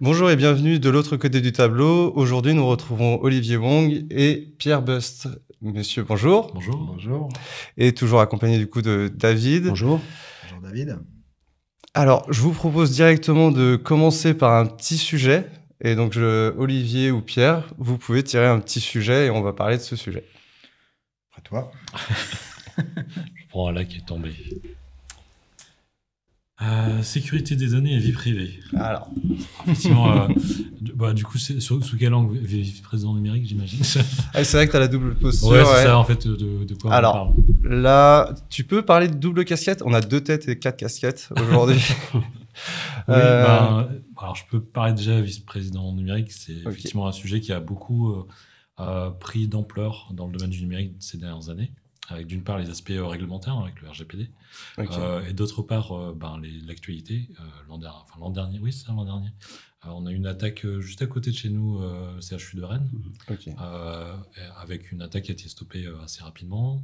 Bonjour et bienvenue de l'autre côté du tableau. Aujourd'hui, nous retrouvons Olivier Wong et Pierre Bust. Monsieur, bonjour. Bonjour. Bonjour. Et toujours accompagné du coup de David. Bonjour. Bonjour David. Alors, je vous propose directement de commencer par un petit sujet. Et donc, Olivier ou Pierre, vous pouvez tirer un petit sujet et on va parler de ce sujet. Après toi. je prends un là qui est tombé. Euh, sécurité des données et vie privée. Alors. Effectivement, euh, du, bah, du coup, c'est sous quel angle Vice-président numérique, j'imagine ah, C'est vrai que tu as la double posture. Ouais, c'est en fait, de, quoi Alors, on parle. là, tu peux parler de double casquette On a deux têtes et quatre casquettes aujourd'hui. Euh, oui, bah, alors, je peux parler déjà vice-président numérique. C'est effectivement un sujet qui a beaucoup pris d'ampleur dans le domaine du numérique ces dernières années avec d'une part les aspects euh, réglementaires hein, avec le RGPD, euh, et d'autre part euh, ben, l'actualité. l'an dernier, oui, c'est l'an dernier, on a eu une attaque juste à côté de chez nous, CHU de Rennes, mhm. avec une attaque qui a été stoppée assez rapidement.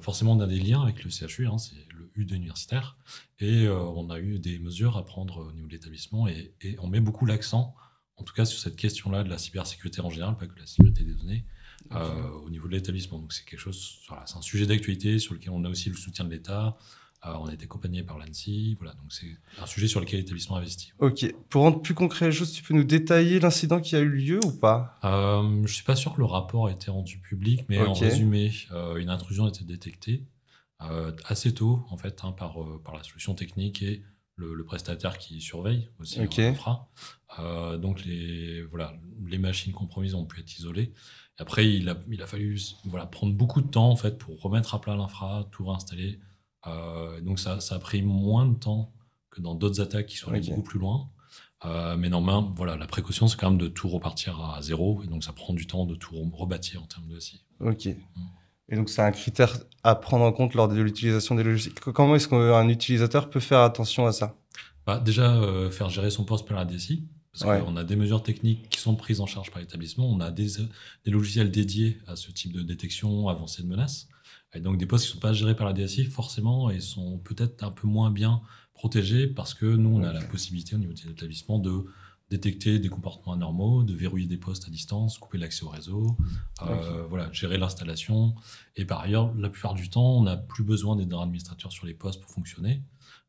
forcément, on a des liens avec le CHU, hein, c'est le U de universitaire, et on a eu des mesures à prendre au niveau de l'établissement, et, et, on met beaucoup l'accent, en tout cas sur cette question-là de la cybersécurité en général, pas que la sécurité des données, euh, au niveau de l'établissement. Donc c'est quelque chose, c'est un sujet d'actualité sur lequel on a aussi le soutien de l'État. Euh, on est accompagné par l'ANSI. Voilà, donc c'est un sujet sur lequel l'établissement investit. Ok. Pour rendre plus concret la chose, tu peux nous détailler l'incident qui a eu lieu ou pas euh, Je ne suis pas sûr que le rapport ait été rendu public, mais en résumé, une intrusion a été détectée assez tôt, en fait, hein, par, la solution technique et le, prestataire qui surveille aussi hein, donc les, les machines compromises ont pu être isolées. Après, il a, fallu voilà, prendre beaucoup de temps en fait, pour remettre à plat l'infra, tout réinstaller. Euh, donc ça, a pris moins de temps que dans d'autres attaques qui sont allées beaucoup plus loin. Euh, mais normalement, voilà, la précaution, c'est quand même de tout repartir à zéro. Et donc ça prend du temps de tout rebâtir en termes de SI. Ok. Mm. Et donc c'est un critère à prendre en compte lors de l'utilisation des logiciels. Comment est-ce qu'un utilisateur peut faire attention à ça bah, Déjà, euh, faire gérer son poste par la DSI. Parce qu'on a des mesures techniques qui sont prises en charge par l'établissement, on a euh, des, logiciels dédiés à ce type de détection avancée de menaces. Et donc des postes qui ne sont pas gérés par la DSI, forcément, et sont peut-être un peu moins bien protégés parce que nous, on a la possibilité au niveau de l'établissement de détecter des comportements anormaux, de verrouiller des postes à distance, couper l'accès au réseau, euh, voilà, gérer l'installation. Et par ailleurs, la plupart du temps, on n'a plus besoin dans administrateur sur les postes pour fonctionner.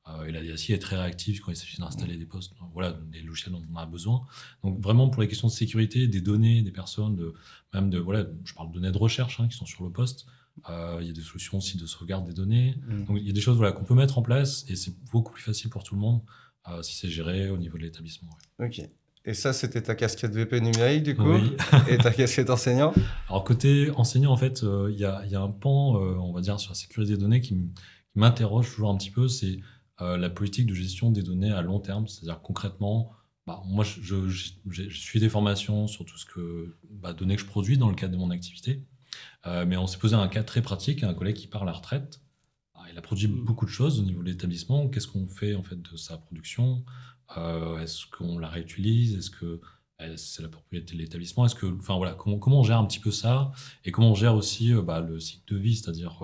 Euh, et la DSI est très réactive quand il s'agit d'installer des postes, euh, voilà, des logiciels dont on a besoin. Donc vraiment pour les questions de sécurité, des données, des personnes, de, même de, voilà, je parle de données de recherche hein, qui sont sur le poste. Euh, il y a des solutions aussi de sauvegarde des données. Mm. Donc il y a des choses voilà, qu'on peut mettre en place et c'est beaucoup plus facile pour tout le monde si c'est géré au niveau de l'établissement. Ok. Et ça, c'était ta casquette VP numérique, du coup, oui. et ta casquette enseignant Alors, côté enseignant, en fait, il y, a, y, a un pan, on va dire, sur la sécurité des données qui m'interroge toujours un petit peu. C'est euh, la politique de gestion des données à long terme. C'est-à-dire concrètement, bah, moi, je, suis des formations sur tout ce que bah, données que je produis dans le cadre de mon activité. Euh, mais on s'est posé un cas très pratique, un collègue qui part à la retraite. Ah, il a produit mm. beaucoup de choses au niveau de l'établissement. Qu'est-ce qu'on fait en fait de sa production euh, Est-ce qu'on la réutilise Est-ce que c'est la propriété de l'établissement Est-ce que, enfin voilà, comment, on gère un petit peu ça et comment on gère aussi bah, le cycle de vie, c'est-à-dire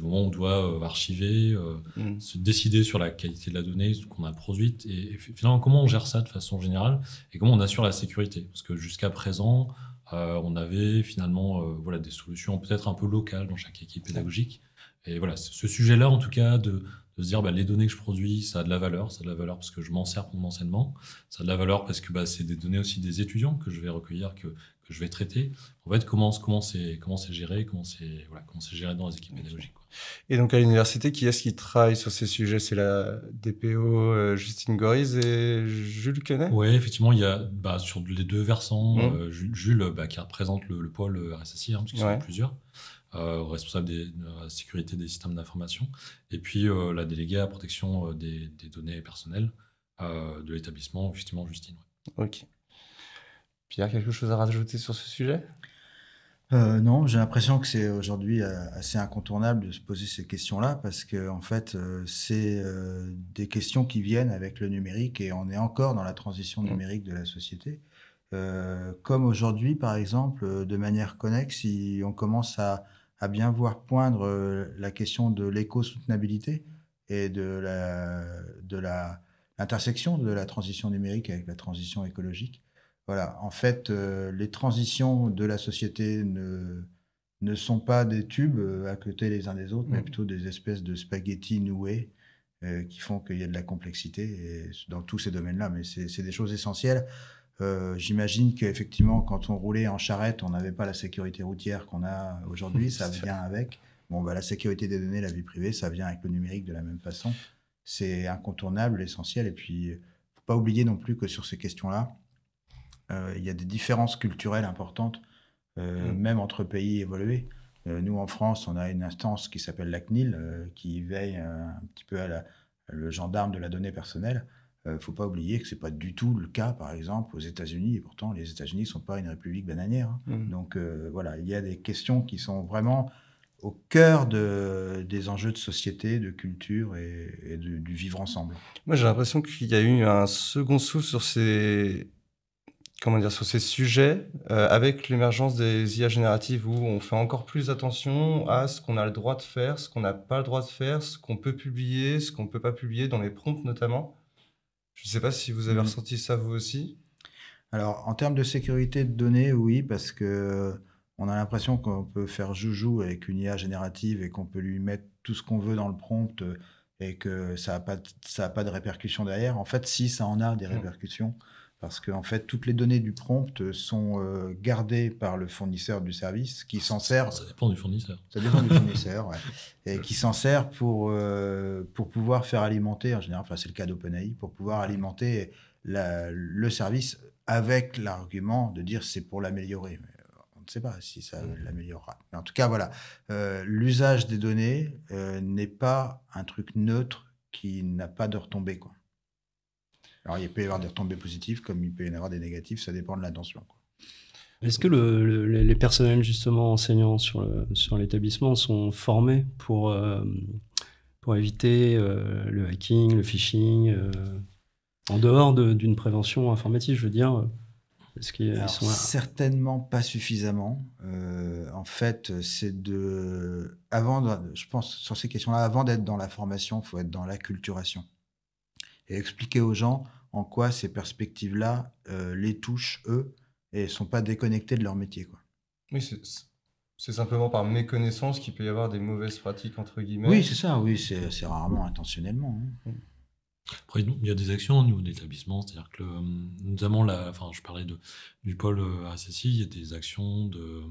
des moments où on doit euh, archiver, euh, mm. se décider sur la qualité de la donnée qu'on a produite. Et, et, finalement, comment on gère ça de façon générale et comment on assure la sécurité Parce que jusqu'à présent, euh, on avait finalement voilà, des solutions peut-être un peu locales dans chaque équipe pédagogique. Et voilà, ce sujet-là, en tout cas, de, de se dire bah, les données que je produis, ça a de la valeur, ça a de la valeur parce que je m'en sers pour mon enseignement, ça a de la valeur parce que bah, c'est des données aussi des étudiants que je vais recueillir, que, que je vais traiter. En fait, comment comment c'est comment c'est géré, comment c'est voilà, comment c'est géré dans les équipes pédagogiques. Quoi. Et donc à l'université, qui est-ce qui travaille sur ces sujets C'est la DPO euh, Justine Goriz et Jules Canet Oui, effectivement, il y a bah, sur les deux versants, mmh. euh, Jules, bah, qui représente le, pôle euh, RSSI, hein, parce y en a plusieurs. Euh, responsable de la sécurité des systèmes d'information, et puis euh, la déléguée à la protection euh, des, données personnelles de l'établissement, justement Justine. Ok. Pierre, quelque chose à rajouter sur ce sujet non, j'ai l'impression que c'est aujourd'hui assez incontournable de se poser ces questions-là parce que en fait, c'est des questions qui viennent avec le numérique et on est encore dans la transition mmh. numérique de la société. comme aujourd'hui, par exemple, de manière connexe, si on commence à à bien voir poindre euh, la question de l'éco-soutenabilité et de la, de la de la transition numérique avec la transition écologique. Voilà, en fait, euh, les transitions de la société ne, ne sont pas des tubes euh, à côté les uns des autres, mais mmh. plutôt des espèces de spaghettis noués qui font qu'il y a de la complexité dans tous ces domaines-là. Mais c'est des choses essentielles euh, j'imagine qu'effectivement, quand on roulait en charrette, on n'avait pas la sécurité routière qu'on a aujourd'hui. Ça vient avec. Bon, bah, la sécurité des données, la vie privée, ça vient avec le numérique de la même façon. C'est incontournable, essentiel. Et puis, faut pas oublier non plus que sur ces questions-là, euh, il y a des différences culturelles importantes, euh, mm. même entre pays évolués. nous, en France, on a une instance qui s'appelle la CNIL, qui veille un petit peu à la, le gendarme de la donnée personnelle ne euh, faut pas oublier que c'est pas du tout le cas, par exemple, aux États-Unis. Et pourtant, les États-Unis ne sont pas une république bananière. Hein. Mm. Donc euh, voilà, il y a des questions qui sont vraiment au cœur de, des enjeux de société, de culture et, du vivre ensemble. Moi, j'ai l'impression qu'il y a eu un second souffle sur ces, comment dire, sur ces sujets euh, avec l'émergence des IA génératives où on fait encore plus attention à ce qu'on a le droit de faire, ce qu'on n'a pas le droit de faire, ce qu'on peut publier, ce qu'on ne peut pas publier, dans les prompts notamment. Je ne sais pas si vous avez mhm. ressenti ça vous aussi. Alors, en termes de sécurité de données, oui, parce que euh, on a l'impression qu'on peut faire joujou avec une IA générative et qu'on peut lui mettre tout ce qu'on veut dans le prompt euh, et que ça n'a pas, de, pas de répercussions derrière. En fait, si, ça en a des mhm. répercussions parce qu'en fait, toutes les données du prompt sont euh, gardées par le fournisseur du service qui s'en sert. Ça dépend du fournisseur. Ça dépend du fournisseur, ouais. Et qui s'en sert pour, euh, pour pouvoir faire alimenter, en général, enfin, c'est le cas d'OpenAI, pour pouvoir alimenter le service avec l'argument de dire c'est pour l'améliorer. Euh, on ne sait pas si ça mm. l'améliorera. Mais en tout cas, voilà. L'usage des données n'est pas un truc neutre qui n'a pas de retombées, quoi. Alors, il peut y avoir des retombées positives comme il peut y en avoir des négatives. ça dépend de l'intention. Est-ce que les personnels justement enseignants sur l'établissement sur sont formés pour, euh, pour éviter euh, le hacking, le phishing, euh, en dehors d'une prévention informatique, je veux dire est-ce qu'ils sont là Certainement pas suffisamment. en fait, c'est de avant, je pense sur ces questions-là, avant d'être dans la formation, il faut être dans l'acculturation et expliquer aux gens en quoi ces perspectives-là euh, les touchent, eux, et ne sont pas déconnectés de leur métier. Quoi. Oui, c'est, simplement par méconnaissance qu'il peut y avoir des mauvaises pratiques, entre guillemets. Oui, c'est ça, oui, c'est, rarement intentionnellement. Hein. Après, il y a des actions au niveau d'établissement, c'est-à-dire que, euh, notamment, la, enfin, je parlais de, du pôle euh, ACCI, il y a des actions, de,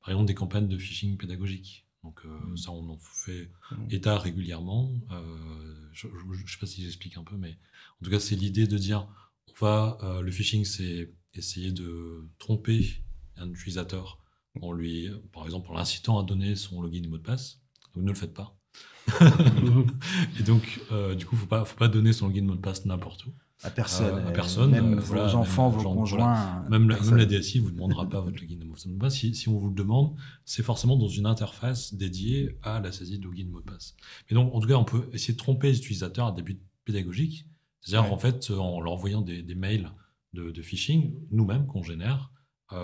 par exemple, des campagnes de phishing pédagogique. Donc euh, mm. ça, on en fait mm. état régulièrement. Euh, je ne sais pas si j'explique un peu, mais en tout cas, c'est l'idée de dire, on va, euh, le phishing, c'est essayer de tromper un utilisateur en lui, par exemple, en l'incitant à donner son login et mot de passe. Donc ne le faites pas. et donc, euh, du coup, faut pas, faut pas donner son login mot de passe n'importe où. À personne. Euh, à personne. Même euh, vos enfants, vos conjoints. Même, la, DSI ne vous demandera pas votre login mot de passe. Si, si on vous le demande, c'est forcément dans une interface dédiée à la saisie de login mot de passe. Mais donc, en tout cas, on peut essayer de tromper les utilisateurs à des buts pédagogiques. C'est-à-dire, en fait, en leur envoyant des, mails de, phishing, nous-mêmes, qu'on génère,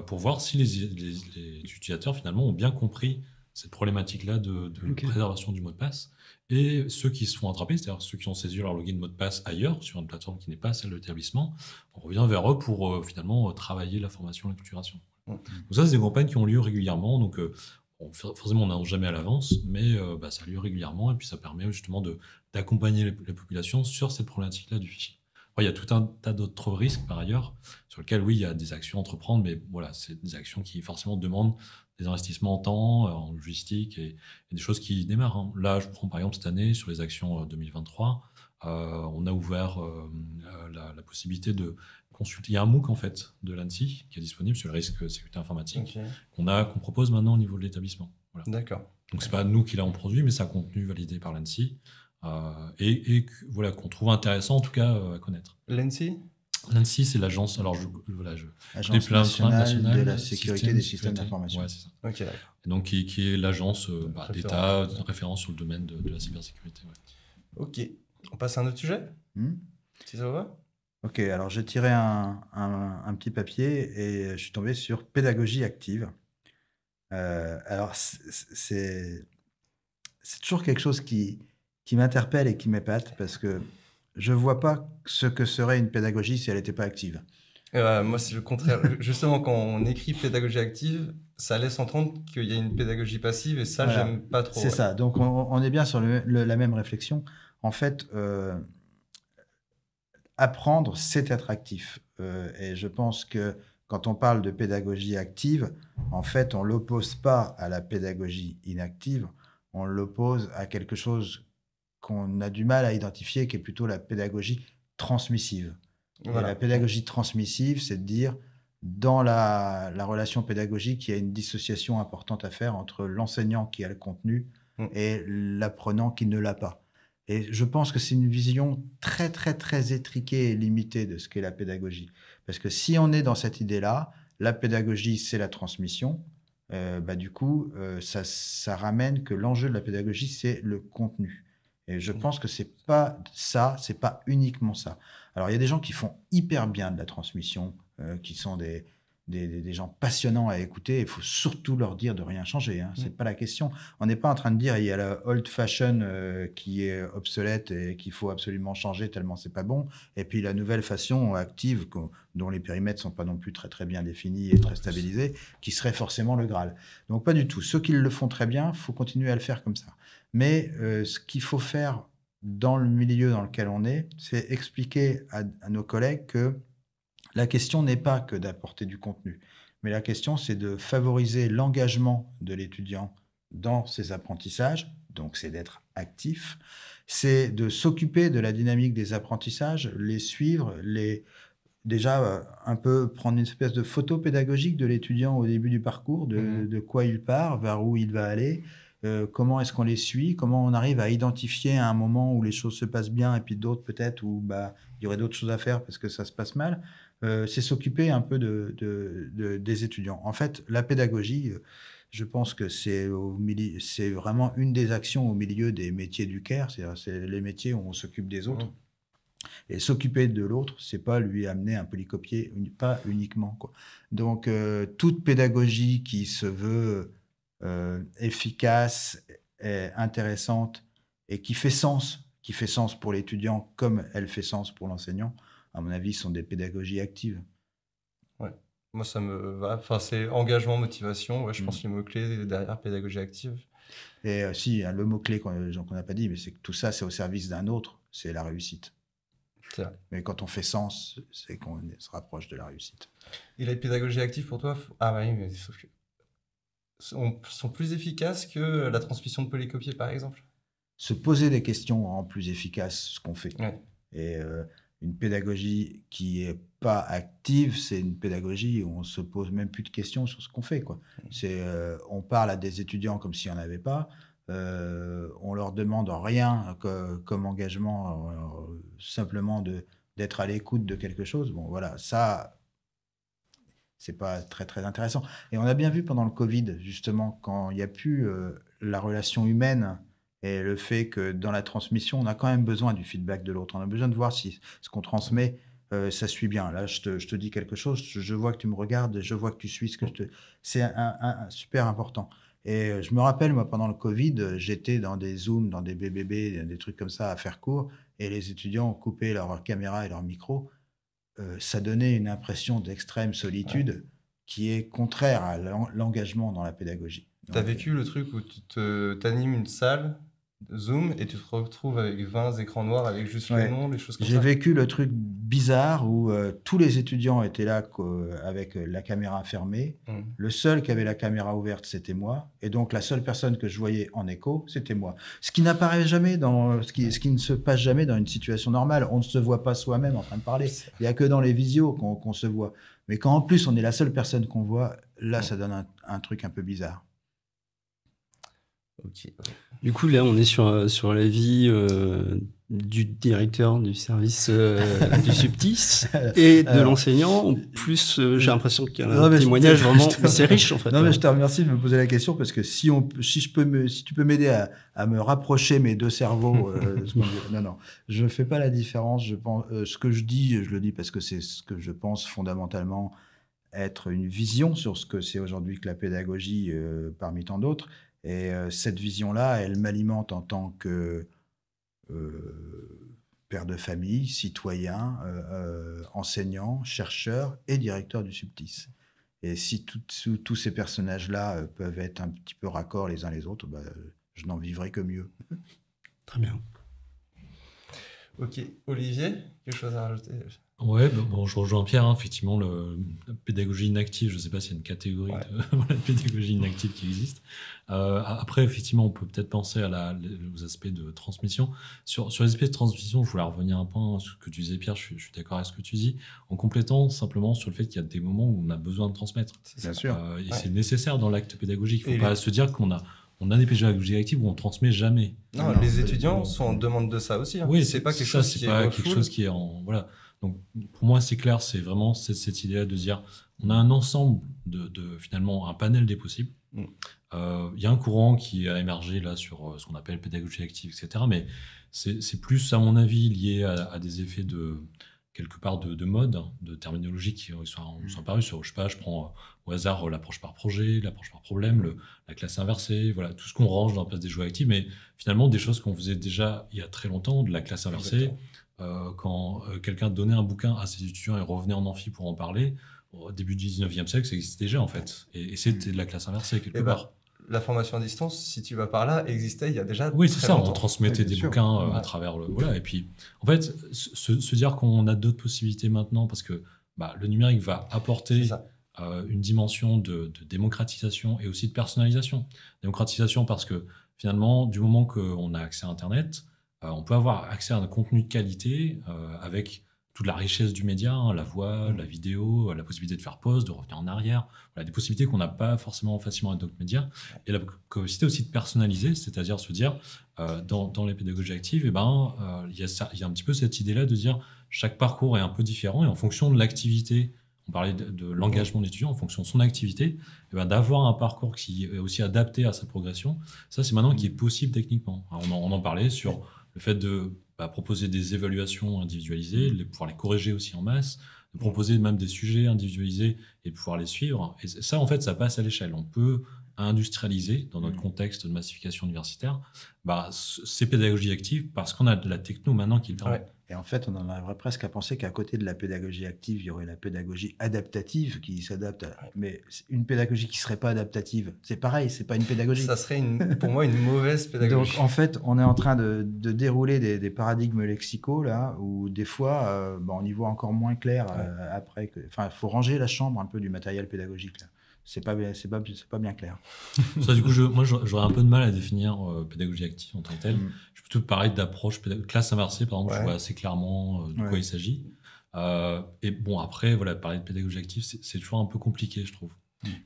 pour voir si les, les utilisateurs, finalement, ont bien compris cette problématique-là de, préservation du mot de passe. Et ceux qui se font attraper, c'est-à-dire ceux qui ont saisi leur login mot de passe ailleurs, sur une plateforme qui n'est pas celle de l'établissement, on revient vers eux pour euh, finalement euh, travailler la formation, l'acculturation. Mmh. Donc ça, c'est des campagnes qui ont lieu régulièrement. Donc euh, forcément, on n'en jamais à l'avance, mais bah, ça a lieu régulièrement et puis ça permet justement d'accompagner les, les populations sur cette problématique-là du fichier il y a tout un tas d'autres risques par ailleurs, sur lesquels, oui, il y a des actions à entreprendre, mais voilà, c'est des actions qui forcément demandent des investissements en temps, euh, en logistique et, des choses qui démarrent. Hein. Là, je prends par exemple cette année sur les actions 2023, euh, euh, on a ouvert la, possibilité de consulter. Il y a un MOOC en fait de l'ANSI qui est disponible sur le risque sécurité informatique qu'on a, qu'on propose maintenant au niveau de l'établissement. D'accord. Donc c'est pas nous qui l'avons produit, mais c'est un contenu validé par l'ANSI. et, et, voilà qu'on trouve intéressant en tout cas à connaître. L'ANSI L'ANSI, c'est l'agence. Alors, je, voilà, je, nationale, de la sécurité des systèmes d'information. Ouais, c'est ça. donc, qui, est l'agence euh, bah, d'État de référence sur le domaine de, la cybersécurité. Ok. On passe à un autre sujet hmm. Si ça va Ok, alors j'ai tiré un, un, petit papier et je suis tombé sur pédagogie active. Euh, alors, c'est toujours quelque chose qui, qui m'interpelle et qui m'épate parce que je ne vois pas ce que serait une pédagogie si elle n'était pas active. Euh, moi, c'est le contraire. Justement, quand on écrit pédagogie active, ça laisse entendre qu'il y a une pédagogie passive et ça, je j'aime pas trop. C'est ça. Donc, on, est bien sur la même réflexion. En fait, euh, apprendre, c'est être actif. Euh, et je pense que quand on parle de pédagogie active, en fait, on l'oppose pas à la pédagogie inactive. On l'oppose à quelque chose qu'on a du mal à identifier, qui est plutôt la pédagogie transmissive. la pédagogie transmissive, c'est de dire, dans la, relation pédagogique, il y a une dissociation importante à faire entre l'enseignant qui a le contenu mm. et l'apprenant qui ne l'a pas. Et je pense que c'est une vision très, très, très étriquée et limitée de ce qu'est la pédagogie. Parce que si on est dans cette idée-là, la pédagogie, c'est la transmission. Euh, bah, du coup, euh, ça, ramène que l'enjeu de la pédagogie, c'est le contenu. Et je mmh. pense que c'est pas ça, c'est pas uniquement ça. Alors il y a des gens qui font hyper bien de la transmission, euh, qui sont des, des, gens passionnants à écouter. Il faut surtout leur dire de rien changer. Ce hein. mmh. C'est pas la question. On n'est pas en train de dire il y a la old fashion euh, qui est obsolète et qu'il faut absolument changer tellement c'est pas bon. Et puis la nouvelle façon active dont les périmètres sont pas non plus très très bien définis et très stabilisés, qui serait forcément le Graal. Donc pas du tout. Ceux qui le font très bien, faut continuer à le faire comme ça. Mais euh, ce qu'il faut faire dans le milieu dans lequel on est, c'est expliquer à, nos collègues que la question n'est pas que d'apporter du contenu, mais la question c'est de favoriser l'engagement de l'étudiant dans ses apprentissages, donc c'est d'être actif, c'est de s'occuper de la dynamique des apprentissages, les suivre, les déjà euh, un peu prendre une espèce de photo pédagogique de l'étudiant au début du parcours, mmh de quoi il part, vers où il va aller, euh, comment est-ce qu'on les suit, comment on arrive à identifier à un moment où les choses se passent bien et puis d'autres peut-être où bah, il y aurait d'autres choses à faire parce que ça se passe mal, euh, c'est s'occuper un peu de, des étudiants. En fait, la pédagogie, euh, je pense que c'est vraiment une des actions au milieu des métiers du CAIR, c'est les métiers où on s'occupe des autres. Mmh. Et s'occuper de l'autre, c'est pas lui amener un polycopier, pas uniquement. Quoi. Donc, toute pédagogie qui se veut euh, efficace, et intéressante et qui fait sens, qui fait sens pour l'étudiant comme elle fait sens pour l'enseignant, à mon avis, sont des pédagogies actives. Ouais. Moi, ça me va. Enfin, c'est engagement, motivation. Ouais, je pense que mm. le mot-clé derrière pédagogie active. Et euh, si, hein, le mot-clé qu'on a euh, n'a pas dit, mais c'est que tout ça, c'est au service d'un autre, c'est la réussite. Mais quand on fait sens, c'est qu'on se rapproche de la réussite. Et la pédagogie active pour toi, ah oui, mais sauf que sont, plus efficaces que la transmission de polycopier, par exemple Se poser des questions rend plus efficace ce qu'on fait. Et euh, une pédagogie qui est pas active, c'est une pédagogie où on se pose même plus de questions sur ce qu'on fait. Quoi. Mm. C'est, euh, on parle à des étudiants comme s'il n'y en avait pas. Euh, on leur demande rien comme engagement, euh, simplement de, d'être à l'écoute de quelque chose. Bon, voilà, ça, c'est pas très très intéressant. Et on a bien vu pendant le Covid justement quand il n'y a plus euh, la relation humaine et le fait que dans la transmission on a quand même besoin du feedback de l'autre. On a besoin de voir si ce qu'on transmet euh, ça suit bien. Là, je te, je te, dis quelque chose, je vois que tu me regardes, je vois que tu suis ce que je te. C'est un, super important. Et euh, je me rappelle, moi, pendant le Covid, j'étais dans des Zooms, dans des BBB, des trucs comme ça à faire cours, et les étudiants ont coupé leur caméra et leur micro euh, ça donnait une impression d'extrême solitude qui est contraire à l'engagement dans la pédagogie. Tu as vécu le truc où tu t'animes une salle Zoom et tu te retrouves avec 20 écrans noirs avec juste le nom, les choses comme ça. J'ai vécu le truc bizarre où euh, tous les étudiants étaient là euh, avec euh, la caméra fermée. Hum. Le seul qui avait la caméra ouverte, c'était moi. Et donc la seule personne que je voyais en écho, c'était moi. Ce qui n'apparaît jamais dans, ce qui, ce ne se passe jamais dans une situation normale. On ne se voit pas soi-même en train de parler. Il n'y a que dans les visios qu'on se voit. Mais quand en plus on est la seule personne qu'on voit, là, hum. ça donne un truc un peu bizarre. Du coup, là, on est sur, euh, sur la vie euh, du directeur du service euh, du subtis et de l'enseignant. Plus, j'ai l'impression qu'il y a un témoignage vraiment. C'est riche, en fait. Non, mais hein. je te remercie de me poser la question parce que si, on, si, je peux me, si tu peux m'aider à, à, me rapprocher mes deux cerveaux. non, non. Je ne fais pas la différence. Je pense, ce que je dis, je le dis parce que c'est ce que je pense fondamentalement être une vision sur ce que c'est aujourd'hui que la pédagogie parmi tant d'autres et euh, cette vision-là, elle m'alimente en tant que euh, père de famille, citoyen, euh, enseignant, chercheur et directeur du Subtis. Et si tous ces personnages-là peuvent être un petit peu raccords les uns les autres, bah, je n'en vivrai que mieux. Très bien. Ok, Olivier, quelque chose à rajouter oui, bah, bon, je rejoins Pierre, hein. effectivement, le, la pédagogie inactive, je ne sais pas s'il y a une catégorie de pédagogie inactive qui existe. Euh, après, effectivement, on peut peut-être penser à la, aux aspects de transmission. Sur, sur les aspects de transmission, je voulais revenir un point, ce que tu disais, Pierre, je, suis, d'accord avec ce que tu dis, en complétant simplement sur le fait qu'il y a des moments où on a besoin de transmettre. Bien sûr. Euh, et c'est nécessaire dans l'acte pédagogique. Il ne faut pas se dire qu'on a on a des pédagogies actives où on transmet jamais. Non, les étudiants sont en demande de ça aussi. Hein. Oui, c'est pas quelque ça, chose qui pas quelque chose qui est en voilà. Donc pour moi, c'est clair, c'est vraiment cette, idée-là de dire on a un ensemble de, finalement un panel des possibles. Mm. Euh, il y a un courant qui a émergé là sur euh, ce qu'on appelle pédagogie active, etc. Mais c'est plus, à mon avis, lié à, des effets de quelque part de, mode, hein, de terminologie qui sont, apparus mm. sur, je sais pas, je prends euh, au hasard l'approche par projet, l'approche par problème, la classe inversée, voilà, tout ce qu'on range dans la place des joueurs actifs, mais finalement des choses qu'on faisait déjà il y a très longtemps, de la classe inversée. Euh, quand euh, quelqu'un donnait un bouquin à ses étudiants et revenait en amphi pour en parler, au début du 19e siècle, ça existait déjà en fait. Et, c'était hmm. de la classe inversée eh quelque ben, part. la formation à distance, si tu vas par là, existait il y a déjà. Oui, c'est ça, on transmettait des bouquins euh, à travers le. Voilà, et puis en fait, se, dire qu'on a d'autres possibilités maintenant parce que bah, le numérique va apporter une dimension de, démocratisation et aussi de personnalisation. Démocratisation parce que finalement, du moment qu'on a accès à Internet, euh, on peut avoir accès à un contenu de qualité euh, avec toute la richesse du média, hein, la voix, mm. la vidéo, euh, la possibilité de faire pause, de revenir en arrière, des possibilités qu'on n'a pas forcément facilement avec d'autres médias, et la capacité aussi de personnaliser, c'est-à-dire se dire, dans, les pédagogies actives, eh ben, il ben, il y, a un petit peu cette idée-là de dire, chaque parcours est un peu différent, et en fonction de l'activité, on parlait de, l'engagement de l'étudiant, en fonction de son activité, eh ben, d'avoir un parcours qui est aussi adapté à sa progression, ça c'est maintenant mm. qui est possible techniquement. on en parlait sur le fait de bah, proposer des évaluations individualisées, de mmh. pouvoir les corriger aussi en masse, de mmh. proposer même des sujets individualisés et de pouvoir les suivre. Et ça, en fait, ça passe à l'échelle. On peut industrialiser dans notre mmh. contexte de massification universitaire bah, ces pédagogies actives parce qu'on a de la techno maintenant qui le permet. Et en fait, on en arriverait presque à penser qu'à côté de la pédagogie active, il y aurait la pédagogie adaptative qui s'adapte. Mais une pédagogie qui serait pas adaptative, c'est pareil, c'est pas une pédagogie. Ça serait pour moi une mauvaise pédagogie. Donc en fait, on est en train de, dérouler des, paradigmes lexicaux là, où des fois, euh, bah, on y voit encore moins clair euh, après. Enfin, il faut ranger la chambre un peu du matériel pédagogique là c'est pas c'est pas c'est pas bien clair. du coup je, moi j'aurais un peu de mal à définir euh, pédagogie active en tant que telle. Mm. Je peux tout parler d'approche classe inversée par exemple, je vois assez clairement euh, de quoi il s'agit. Euh, et bon après voilà parler de pédagogie active c'est toujours un peu compliqué je trouve.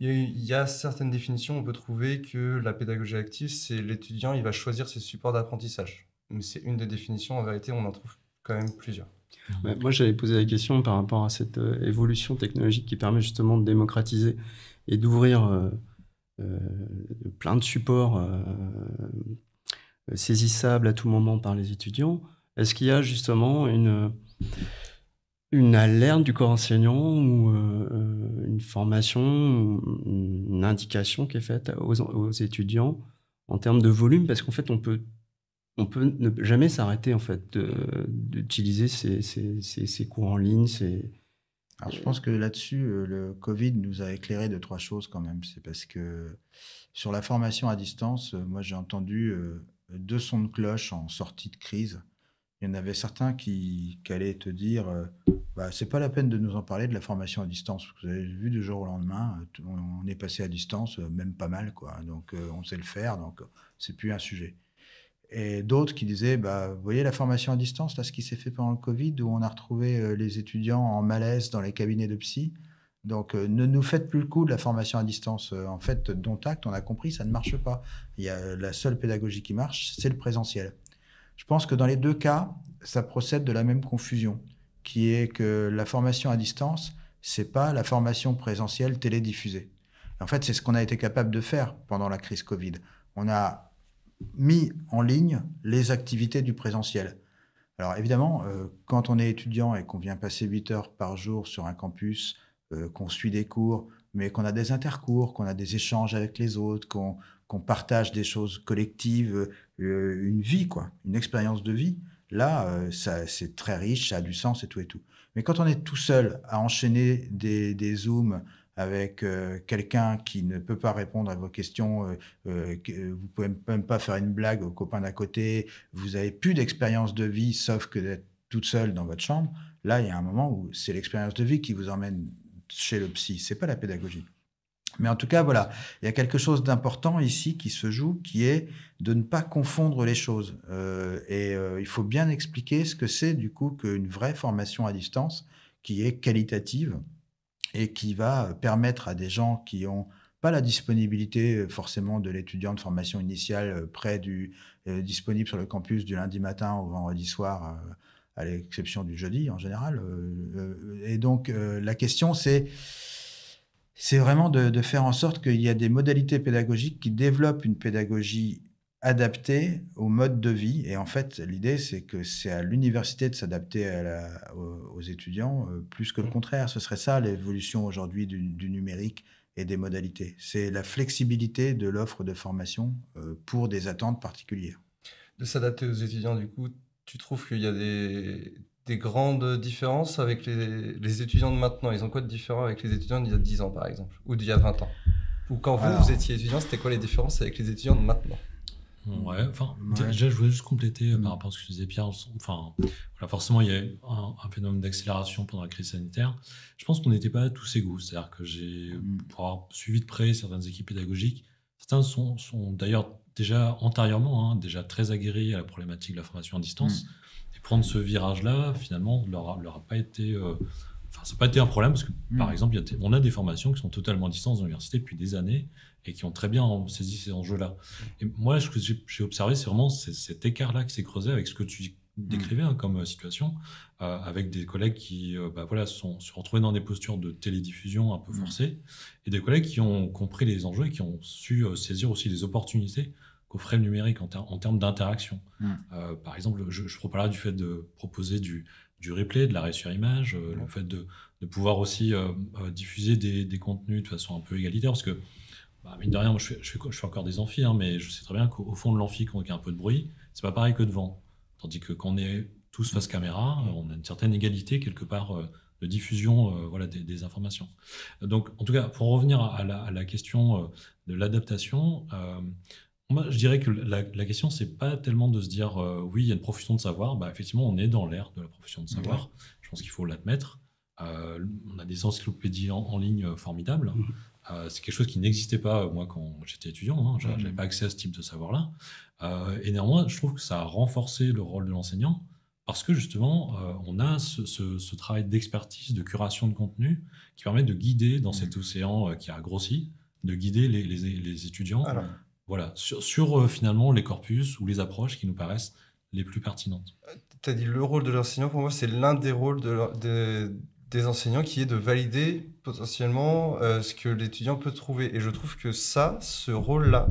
Il y, a, certaines définitions on peut trouver que la pédagogie active c'est l'étudiant il va choisir ses supports d'apprentissage. Mais c'est une des définitions en vérité on en trouve quand même plusieurs. moi j'avais posé la question par rapport à cette évolution technologique qui permet justement de démocratiser et d'ouvrir euh, euh, plein de supports euh, saisissables à tout moment par les étudiants, est-ce qu'il y a justement une, une alerte du corps enseignant ou une formation, une indication qui est faite aux, étudiants en termes de volume Parce qu'en fait, on peut on peut ne jamais s'arrêter en fait d'utiliser ces, ces, cours en ligne, c'est alors, je pense que là-dessus, euh, le Covid nous a éclairé de trois choses quand même. C'est parce que sur la formation à distance, euh, moi, j'ai entendu euh, deux sons de cloche en sortie de crise. Il y en avait certains qui, allaient te dire bah, c'est pas la peine de nous en parler de la formation à distance. Vous avez vu du jour au lendemain, on est passé à distance, même pas mal, quoi. Donc, on sait le faire, donc c'est plus un sujet. Et d'autres qui disaient, bah, vous voyez la formation à distance, là, ce qui s'est fait pendant le Covid, où on a retrouvé euh, les étudiants en malaise dans les cabinets de psy. Donc, euh, ne nous faites plus le coup de la formation à distance. Euh, en fait, dont acte, on a compris, ça ne marche pas. Il y a la seule pédagogie qui marche, c'est le présentiel. Je pense que dans les deux cas, ça procède de la même confusion, qui est que la formation à distance, c'est pas la formation présentielle télédiffusée. En fait, c'est ce qu'on a été capable de faire pendant la crise Covid. On a mis en ligne les activités du présentiel. Alors évidemment, euh, quand on est étudiant et qu'on vient passer 8 heures par jour sur un campus, euh, qu'on suit des cours, mais qu'on a des intercours, qu'on a des échanges avec les autres, qu'on partage des choses collectives, euh, une vie, quoi, une expérience de vie, là, c'est très riche, ça a du sens et tout et tout. Mais quand on est tout seul à enchaîner des, des Zooms, avec euh, quelqu'un qui ne peut pas répondre à vos questions, vous euh, euh, vous pouvez même pas faire une blague aux copains d'à côté, vous avez plus d'expérience de vie sauf que d'être toute seule dans votre chambre. Là, il y a un moment où c'est l'expérience de vie qui vous emmène chez le psy, Ce c'est pas la pédagogie. Mais en tout cas, voilà, il y a quelque chose d'important ici qui se joue, qui est de ne pas confondre les choses. et il faut bien expliquer ce que c'est du coup qu'une vraie formation à distance qui est qualitative et qui va permettre à des gens qui n'ont pas la disponibilité euh, forcément de l'étudiant de formation initiale euh, près du euh, disponible sur le campus du lundi matin au vendredi soir à l'exception du jeudi en général et donc la question c'est c'est vraiment de, de, faire en sorte qu'il y a des modalités pédagogiques qui développent une pédagogie adapté au mode de vie. Et en fait, l'idée, c'est que c'est à l'université de s'adapter aux, étudiants, euh, plus que le mmh. contraire. Ce serait ça l'évolution aujourd'hui du, numérique et des modalités. C'est la flexibilité de l'offre de formation euh, pour des attentes particulières. De s'adapter aux étudiants, du coup, tu trouves qu'il y a des, grandes différences avec les, étudiants de maintenant Ils ont quoi de différent avec les étudiants d'il y a 10 ans, par exemple, ou d'il y a 20 ans Ou quand vous, vous étiez étudiant, c'était quoi les différences avec les étudiants de maintenant Ouais, enfin, déjà, je voulais juste compléter euh, par rapport à ce que disait Pierre. Enfin, voilà, forcément, il y a eu un, phénomène d'accélération pendant la crise sanitaire. Je pense qu'on n'était pas tous égaux. C'est-à-dire que j'ai, mm. pour suivi de près certaines équipes pédagogiques, certains sont, sont d'ailleurs déjà antérieurement, hein, déjà très aguerris à la problématique de la formation à distance. Mm. Et prendre ce virage-là, finalement, leur, leur a pas été. Euh, enfin, ça n'a pas été un problème parce que, mm. par exemple, on a des formations qui sont totalement à distance dans l'université depuis des années et qui ont très bien saisi ces enjeux-là. Et moi, ce que j'ai observé, c'est vraiment cet écart-là qui s'est creusé avec ce que tu décrivais mm. hein, comme euh, situation, euh, avec des collègues qui euh, bah, voilà, sont, se sont retrouvés dans des postures de télédiffusion un peu mm. forcées, et des collègues qui ont compris les enjeux et qui ont su saisir aussi les opportunités qu'offrait le numérique en, en termes d'interaction. Mm. par exemple, je, je là du fait de proposer du, du replay, de l'arrêt sur image, le fait de, pouvoir aussi diffuser des, des, contenus de façon un peu égalitaire, parce que bah, mine de moi, je, fais, encore des amphis, hein, mais je sais très bien qu'au fond de l'amphi, quand il y a un peu de bruit, c'est pas pareil que devant. Tandis que quand on est tous face caméra, euh, on a une certaine égalité quelque part euh, de diffusion euh, voilà, des, informations. Donc, en tout cas, pour revenir à la, question de l'adaptation, moi, je dirais que la, la question, c'est pas tellement de se dire oui, il y a une profession de savoir. Bah, effectivement, on est dans l'ère de la profession de savoir. Je pense qu'il faut l'admettre. on a des encyclopédies en, ligne formidables. Mmh. Euh, c'est quelque chose qui n'existait pas, euh, moi, quand j'étais étudiant. Hein. Je J'avais pas mmh. accès à ce type de savoir-là. Euh, et néanmoins, je trouve que ça a renforcé le rôle de l'enseignant parce que justement, on a ce, travail d'expertise, de curation de contenu qui permet de guider dans cet mmh. océan qui a grossi, de guider les, étudiants voilà, sur, finalement les corpus ou les approches qui nous paraissent les plus pertinentes. Tu as dit le rôle de l'enseignant, pour moi, c'est l'un des rôles de, de, des enseignants qui est de valider potentiellement euh, ce que l'étudiant peut trouver. Et je trouve que ça, ce rôle-là,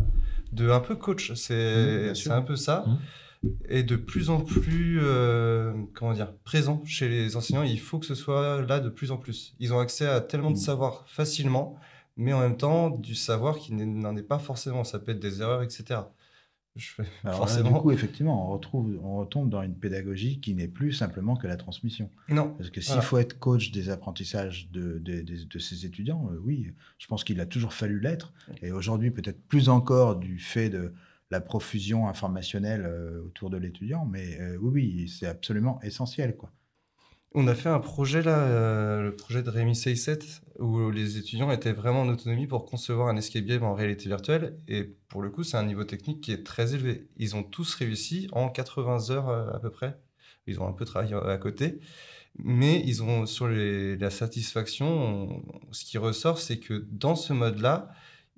de un peu coach, c'est mmh, un peu ça. Mmh. est de plus en plus euh, comment dire présent chez les enseignants. Il faut que ce soit là de plus en plus. Ils ont accès à tellement de mmh. savoir facilement, mais en même temps du savoir qui n'en est pas forcément. Ça peut être des erreurs, etc du coup, effectivement, on, retrouve, on retombe dans une pédagogie qui n'est plus simplement que la transmission. Non. Parce que s'il faut être coach des apprentissages de, ses étudiants, euh, oui, je pense qu'il a toujours fallu l'être. Et aujourd'hui, peut-être plus encore du fait de la profusion informationnelle euh, autour de l'étudiant. Mais euh, oui, oui, c'est absolument essentiel. Quoi. On a fait un projet là, euh, le projet de Rémi 7 où les étudiants étaient vraiment en autonomie pour concevoir un escape game en réalité virtuelle. Et pour le coup, c'est un niveau technique qui est très élevé. Ils ont tous réussi en 80 heures euh, à peu près. Ils ont un peu travaillé à côté. Mais ils ont, sur la satisfaction, ce qui ressort, c'est que dans ce mode-là,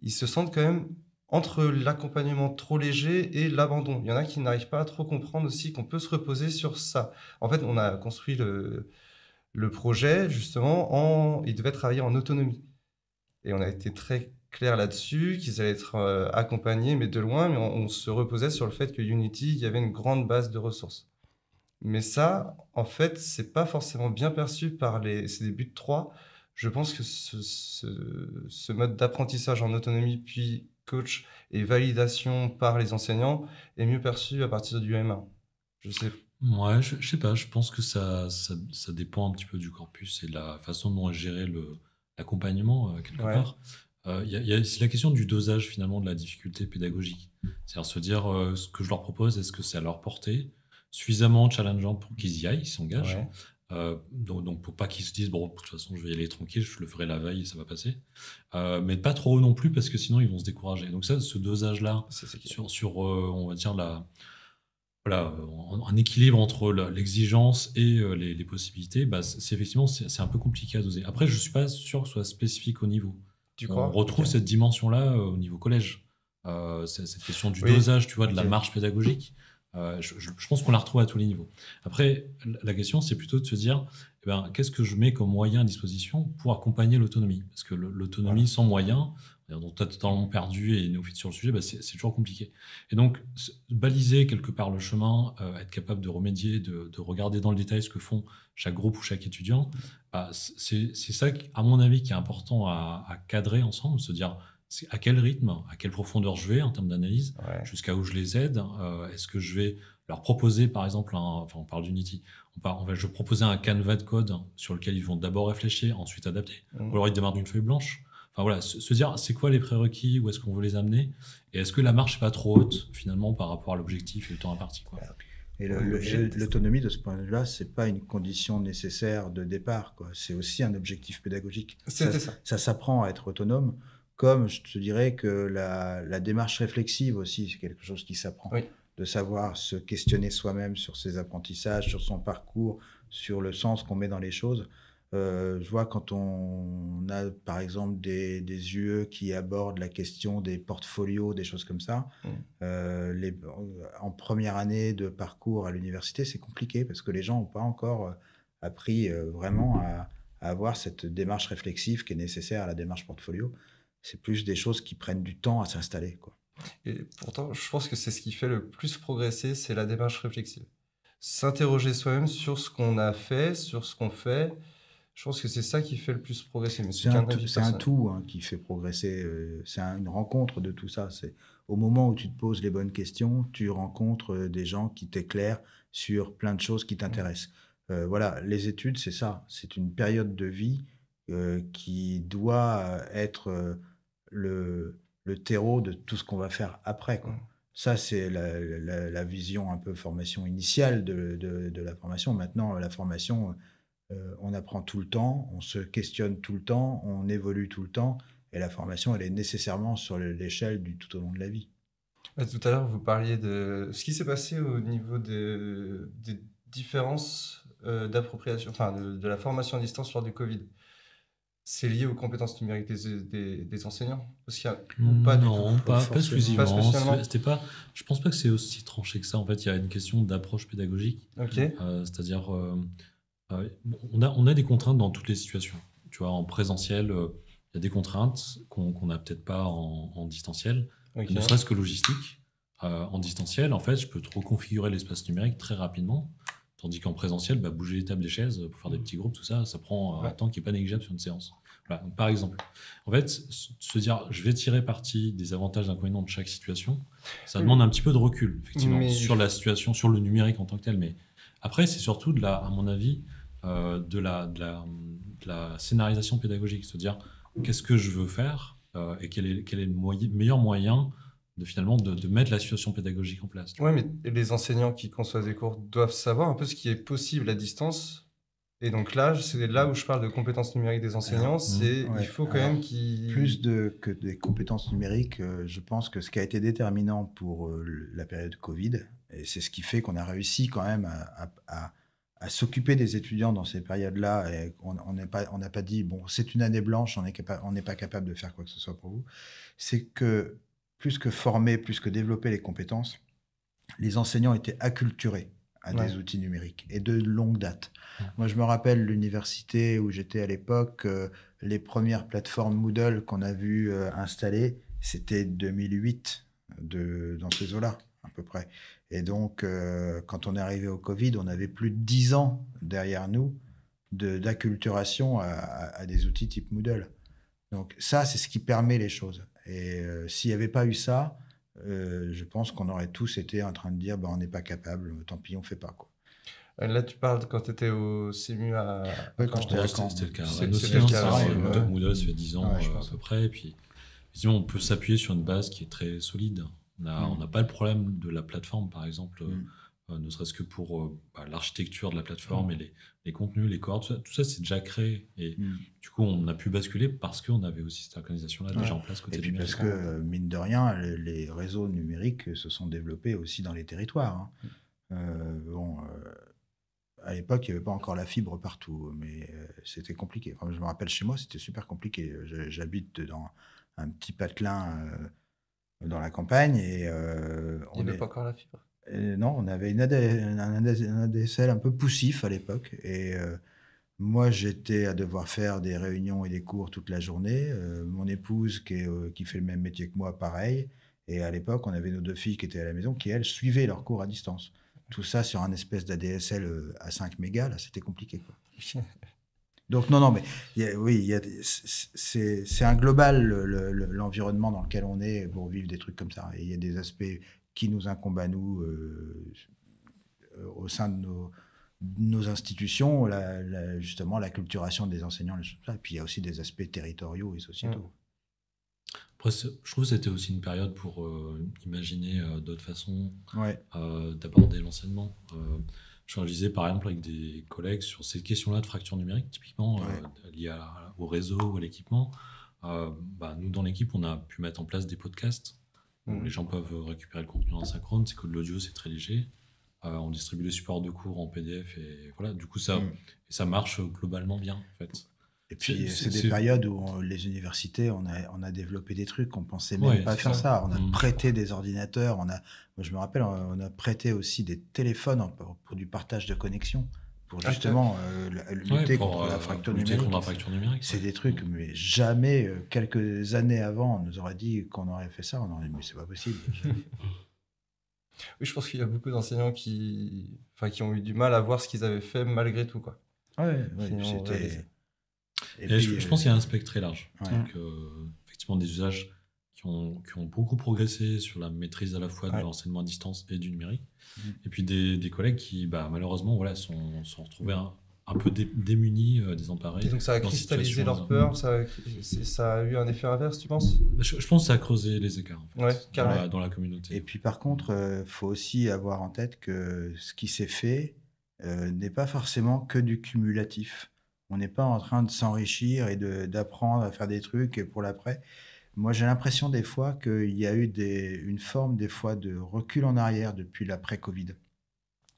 ils se sentent quand même entre l'accompagnement trop léger et l'abandon. Il y en a qui n'arrivent pas à trop comprendre aussi qu'on peut se reposer sur ça. En fait, on a construit le, projet justement en... Ils devaient travailler en autonomie. Et on a été très clair là-dessus, qu'ils allaient être euh, accompagnés, mais de loin, mais on, se reposait sur le fait que Unity, il y avait une grande base de ressources. Mais ça, en fait, c'est pas forcément bien perçu par les... C'est des buts 3. Je pense que ce, ce mode d'apprentissage en autonomie, puis coach et validation par les enseignants est mieux perçu à partir du M1 Je sais. Ouais, je, sais pas. Je pense que ça, ça, dépend un petit peu du corpus et de la façon dont est géré l'accompagnement, quelque part. c'est la question du dosage, finalement, de la difficulté pédagogique. C'est-à-dire se dire, euh, ce que je leur propose, est-ce que c'est à leur portée suffisamment challengeant pour qu'ils y aillent, s'engagent. Euh, donc, pour pas qu'ils se disent bon de toute façon je vais y aller tranquille, je le ferai la veille et ça va passer. Euh, mais pas trop haut non plus parce que sinon ils vont se décourager. Donc ça, ce dosage là sur, sur euh, on va dire la voilà, un équilibre entre l'exigence et les, possibilités, bah, c'est effectivement c'est un peu compliqué à doser. Après, je suis pas sûr que ce soit spécifique au niveau. Tu on retrouve cette dimension là au niveau collège. cette question du dosage, tu vois, de la marche pédagogique. Euh, je, pense qu'on la retrouve à tous les niveaux. Après, la question, c'est plutôt de se dire, eh ben, qu'est-ce que je mets comme moyen à disposition pour accompagner l'autonomie Parce que l'autonomie sans moyens, dont tu as totalement perdu et néophyte sur le sujet, bah, c'est toujours compliqué. Et donc, baliser quelque part le chemin, euh, être capable de remédier, de, regarder dans le détail ce que font chaque groupe ou chaque étudiant, bah, c'est ça, à mon avis, qui est important à cadrer ensemble, se dire à quel rythme, à quelle profondeur je vais en termes d'analyse, jusqu'à où je les aide. Euh, est-ce que je vais leur proposer, par exemple, un, enfin, on parle d'Unity, on, je vais proposer un canevas de code sur lequel ils vont d'abord réfléchir, ensuite adapter. Mm. Ou alors ils démarrent d'une feuille blanche. Enfin voilà, se, dire c'est quoi les prérequis, où est-ce qu'on veut les amener, et est-ce que la marche n'est pas trop haute finalement par rapport à l'objectif et le temps imparti quoi. Et l'autonomie de ce point de vue-là, c'est pas une condition nécessaire de départ, C'est aussi un objectif pédagogique. ça s'apprend à être autonome. Comme je te dirais que la, démarche réflexive aussi, c'est quelque chose qui s'apprend. De savoir se questionner soi-même sur ses apprentissages, sur son parcours, sur le sens qu'on met dans les choses. Euh, je vois quand on a par exemple des, UE qui abordent la question des portfolios, des choses comme ça, mmh. euh, en première année de parcours à l'université, c'est compliqué parce que les gens n'ont pas encore euh, appris vraiment à, avoir cette démarche réflexive qui est nécessaire à la démarche portfolio c'est plus des choses qui prennent du temps à s'installer. Quoi. Et pourtant, je pense que c'est ce qui fait le plus progresser, c'est la démarche réflexive. S'interroger soi-même sur ce qu'on a fait, sur ce qu'on fait, je pense que c'est ça qui fait le plus progresser. C'est un, tout hein, qui fait progresser, euh, c'est une rencontre de tout ça. C'est Au moment où tu te poses les bonnes questions, tu rencontres euh, des gens qui t'éclairent sur plein de choses qui t'intéressent. Mmh. Euh, voilà, les études, c'est ça. C'est une période de vie qui doit être le, terreau de tout ce qu'on va faire après. Mmh. Ça, c'est la, vision un peu formation initiale de, la formation. Maintenant, la formation, euh, on apprend tout le temps, on se questionne tout le temps, on évolue tout le temps, et la formation, elle est nécessairement sur l'échelle du tout au long de la vie. Euh, tout à l'heure, vous parliez de ce qui s'est passé au niveau des, des différences euh, d'appropriation, de, de, la formation à distance lors du Covid c'est lié aux compétences numériques des, enseignants pas Non, pas, pas, exclusivement. C'était pas, je pense pas que c'est aussi tranché que ça. En fait, il y a une question d'approche pédagogique. Euh, c'est-à-dire, euh, euh, on, a, on a des contraintes dans toutes les situations. Tu vois, en présentiel, il y a des contraintes qu'on n'a peut-être pas en, distanciel, ne serait-ce que logistique. en distanciel, en fait, je peux reconfigurer l'espace numérique très rapidement Tandis qu'en présentiel, bah, bouger les tables, les chaises euh, pour faire des mm. petits groupes, tout ça, ça prend un temps qui n'est pas négligeable sur une séance. Voilà. Donc, par exemple, en fait, se dire je vais tirer parti des avantages et inconvénients de chaque situation, ça mm. demande un petit peu de recul, effectivement, sur la situation, sur le numérique en tant que tel. Mais après, c'est surtout, de la, à mon avis, euh, de, la, la, scénarisation pédagogique, se dire qu'est-ce que je veux faire euh, et quel est, quel est le meilleur moyen de finalement de, mettre la situation pédagogique en place. Oui, mais les enseignants qui conçoivent des cours doivent savoir un peu ce qui est possible à distance. Et donc là, c'est là où je parle de compétences numériques des enseignants. C'est il faut quand même qu'ils plus de que des compétences numériques. Euh, je pense que ce qui a été déterminant pour euh, la période Covid, et c'est ce qui fait qu'on a réussi quand même à, s'occuper des étudiants dans ces périodes-là. Et on n'a pas, on pas dit, bon, c'est une année blanche, on n'est pas capable de faire quoi que ce soit pour vous. C'est que plus que former, plus que développer les compétences, les enseignants étaient acculturés à des outils numériques et de longue date. Moi, je me rappelle l'université où j'étais à l'époque, euh, les premières plateformes Moodle qu'on a vu euh, installer, c'était 2008 de, dans ces eaux-là, à peu près. Et donc, euh, quand on est arrivé au Covid, on avait plus de 10 ans derrière nous d'acculturation à, des outils type Moodle. Donc ça, c'est ce qui permet les choses. Et euh, s'il n'y avait pas eu ça, euh, je pense qu'on aurait tous été en train de dire bah, on n'est pas capable, tant pis, on ne fait pas. Quoi. Euh, là, tu parles quand tu étais au CEMU à. Oui, quand j'étais à Caen. C'était le cas. C'était le cas. Mouda, ça fait 10 ans, à peu près. Et puis, on peut s'appuyer sur une base qui est très solide. On mm. n'a pas le problème de la plateforme, par exemple. Mm. Euh, ne serait-ce que pour euh, bah, l'architecture de la plateforme mm. et les, contenus, les cordes, tout ça, c'est déjà créé. Et mm. du coup, on a pu basculer parce qu'on avait aussi cette organisation-là déjà en place côté Et puis parce que, mine de rien, les, réseaux numériques se sont développés aussi dans les territoires. Hein. Mm. Euh, bon, à l'époque, il n'y avait pas encore la fibre partout, mais c'était compliqué. je me rappelle chez moi, c'était super compliqué. J'habite dans un petit patelin dans la campagne et on il pas encore la fibre non, on avait une un, ADSL un peu poussif à l'époque. Et euh, moi, j'étais à devoir faire des réunions et des cours toute la journée. Euh, mon épouse, qui, euh, qui, fait le même métier que moi, pareil. Et à l'époque, on avait nos deux filles qui étaient à la maison, qui, elles, suivaient leurs cours à distance. Tout ça sur un espèce d'ADSL à 5 mégas, là, c'était compliqué. Donc, non, non, mais oui, c'est un global l'environnement dans lequel on est pour vivre des trucs comme ça. il y a des aspects qui nous incombe à nous euh, euh, au sein de nos, nos institutions, justement, la, culturation des enseignants, et puis il y a aussi des aspects territoriaux et sociétaux. tout. Mm. Après, je trouve que c'était aussi une période pour euh, imaginer d'autres façons d'aborder l'enseignement. je disais par exemple avec des collègues sur ces questions-là de fracture numérique, typiquement liées au réseau ou à l'équipement. Bah, nous, dans l'équipe, on a pu mettre en place des podcasts Hmm. les gens peuvent euh, récupérer le contenu en synchrone, c'est que l'audio, c'est très léger. Euh, on distribue les supports de cours en PDF et voilà, du coup, ça, hmm. ça marche euh, globalement bien en fait. Et puis, c'est des périodes où les universités, on a, développé des trucs qu'on pensait même pas faire ça. On a hmm. prêté des ordinateurs, on a, je me rappelle, on a prêté aussi des téléphones pour, pour du partage de connexion justement lutter, contre, la fracture numérique. C'est des trucs, mais jamais, euh, quelques années avant, on nous aurait dit qu'on aurait fait ça. On aurait dit, mais c'est pas possible. oui, je pense qu'il y a beaucoup d'enseignants qui, enfin, qui ont eu du mal à voir ce qu'ils avaient fait malgré tout. Quoi. Ouais, je, je, pense qu'il y a euh, un spectre très large. Donc, euh, effectivement, des usages qui ont, beaucoup progressé sur la maîtrise à la fois de l'enseignement à distance et du numérique. Mm-hmm. Et puis des, collègues qui, bah, malheureusement, voilà, sont, retrouvés mm-hmm. un, peu démunis, euh, désemparés. Et donc ça a cristallisé leur peur, mm. ça a, ça a eu un effet inverse, tu penses bah, je, pense que ça a creusé les écarts dans, la, communauté. Et puis par contre, il euh, faut aussi avoir en tête que ce qui s'est fait euh, n'est pas forcément que du cumulatif. On n'est pas en train de s'enrichir et d'apprendre à faire des trucs pour l'après. Moi, j'ai l'impression des fois qu'il y a eu une forme des fois de recul en arrière depuis l'après-Covid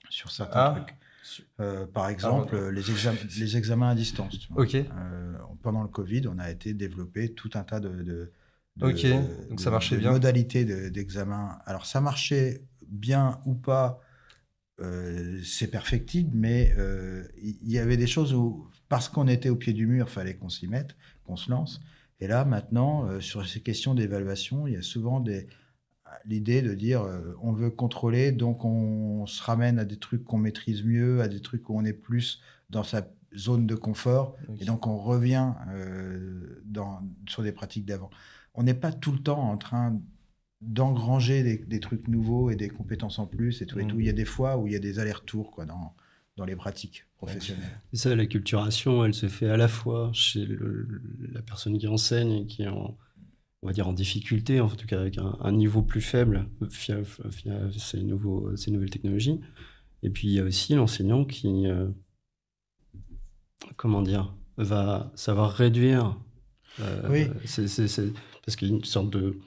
sur certains ah. trucs. Euh, par ah, exemple, les, examens à distance. Euh, pendant le Covid, on a été développé tout un tas de, ça marchait modalités d'examen. Alors ça marchait bien ou pas, euh, c'est perfectible, mais il y, y, avait des choses où, parce qu'on était au pied du mur, il fallait qu'on s'y mette, qu'on se lance. Et là, maintenant, euh, sur ces questions d'évaluation, il y a souvent des, l'idée de dire euh, on veut contrôler, donc on se ramène à des trucs qu'on maîtrise mieux, à des trucs où on est plus dans sa zone de confort, et donc on revient euh, sur des pratiques d'avant. On n'est pas tout le temps en train d'engranger des, trucs nouveaux et des compétences en plus et tout et mm. tout. Il y a des fois où il y a des allers-retours quoi, dans, dans les pratiques professionnelles. C'est ça, la culturation, elle se fait à la fois chez la personne qui enseigne et qui est en, on va dire en difficulté, en tout cas avec un, niveau plus faible via, ces, nouveaux, ces, nouvelles technologies. Et puis il y a aussi l'enseignant qui, euh, comment dire, va savoir réduire. Euh, oui. parce qu'il y a une sorte de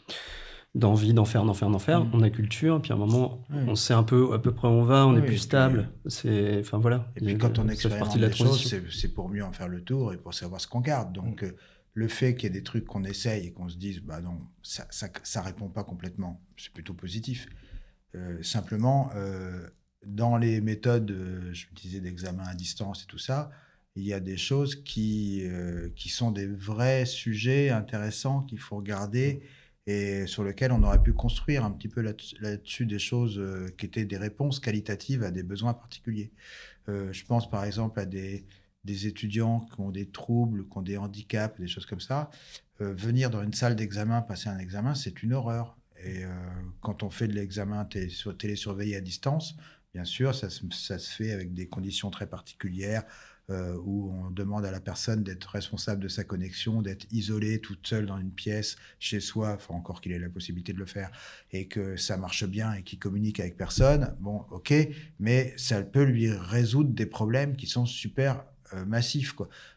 d'envie d'en faire, d'en faire, d'en faire. Mm. On a culture, puis à un moment, mm. on sait un peu à peu près où on va, on est plus stable. C'est, enfin voilà. Et quand on euh, expérimente choses, c'est pour mieux en faire le tour et pour savoir ce qu'on garde. Donc mm. euh, le fait qu'il y ait des trucs qu'on essaye et qu'on se dise, bah non, ça, ça, répond pas complètement, c'est plutôt positif. Euh, simplement, dans les méthodes, je disais d'examen à distance et tout ça, il y a des choses qui, qui sont des vrais sujets intéressants qu'il faut regarder et sur lequel on aurait pu construire un petit peu là-dessus des choses euh, qui étaient des réponses qualitatives à des besoins particuliers. Euh, je pense par exemple à des, des, étudiants qui ont des troubles, qui ont des handicaps, des choses comme ça. Euh, venir dans une salle d'examen, passer un examen, c'est une horreur. Et quand on fait de l'examen télésurveillé à distance, bien sûr, ça ça se fait avec des conditions très particulières, euh, où on demande à la personne d'être responsable de sa connexion, d'être isolée toute seule dans une pièce, chez soi, enfin encore qu'il ait la possibilité de le faire, et que ça marche bien et qu'il communique avec personne, bon, ok, mais ça peut lui résoudre des problèmes qui sont super euh, massifs.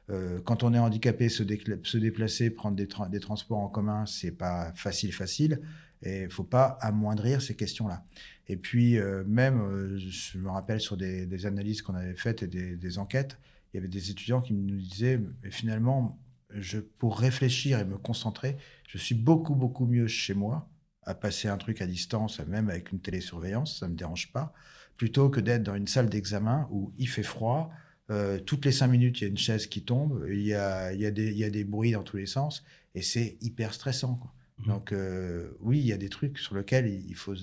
Euh, quand on est handicapé, se, déplacer, prendre des, transports en commun, c'est pas facile, facile. Et il ne faut pas amoindrir ces questions-là. Et puis, même, je me rappelle sur des, analyses qu'on avait faites et des enquêtes, il y avait des étudiants qui nous disaient, mais finalement, je, pour réfléchir et me concentrer, je suis beaucoup, beaucoup mieux chez moi à passer un truc à distance, même avec une télésurveillance, ça ne me dérange pas, plutôt que d'être dans une salle d'examen où il fait froid, euh, toutes les cinq minutes, il y a une chaise qui tombe, il y a, a, des, bruits dans tous les sens, et c'est hyper stressant. Quoi. Mmh. Donc euh, oui, il y a des trucs sur lesquels il ne faut,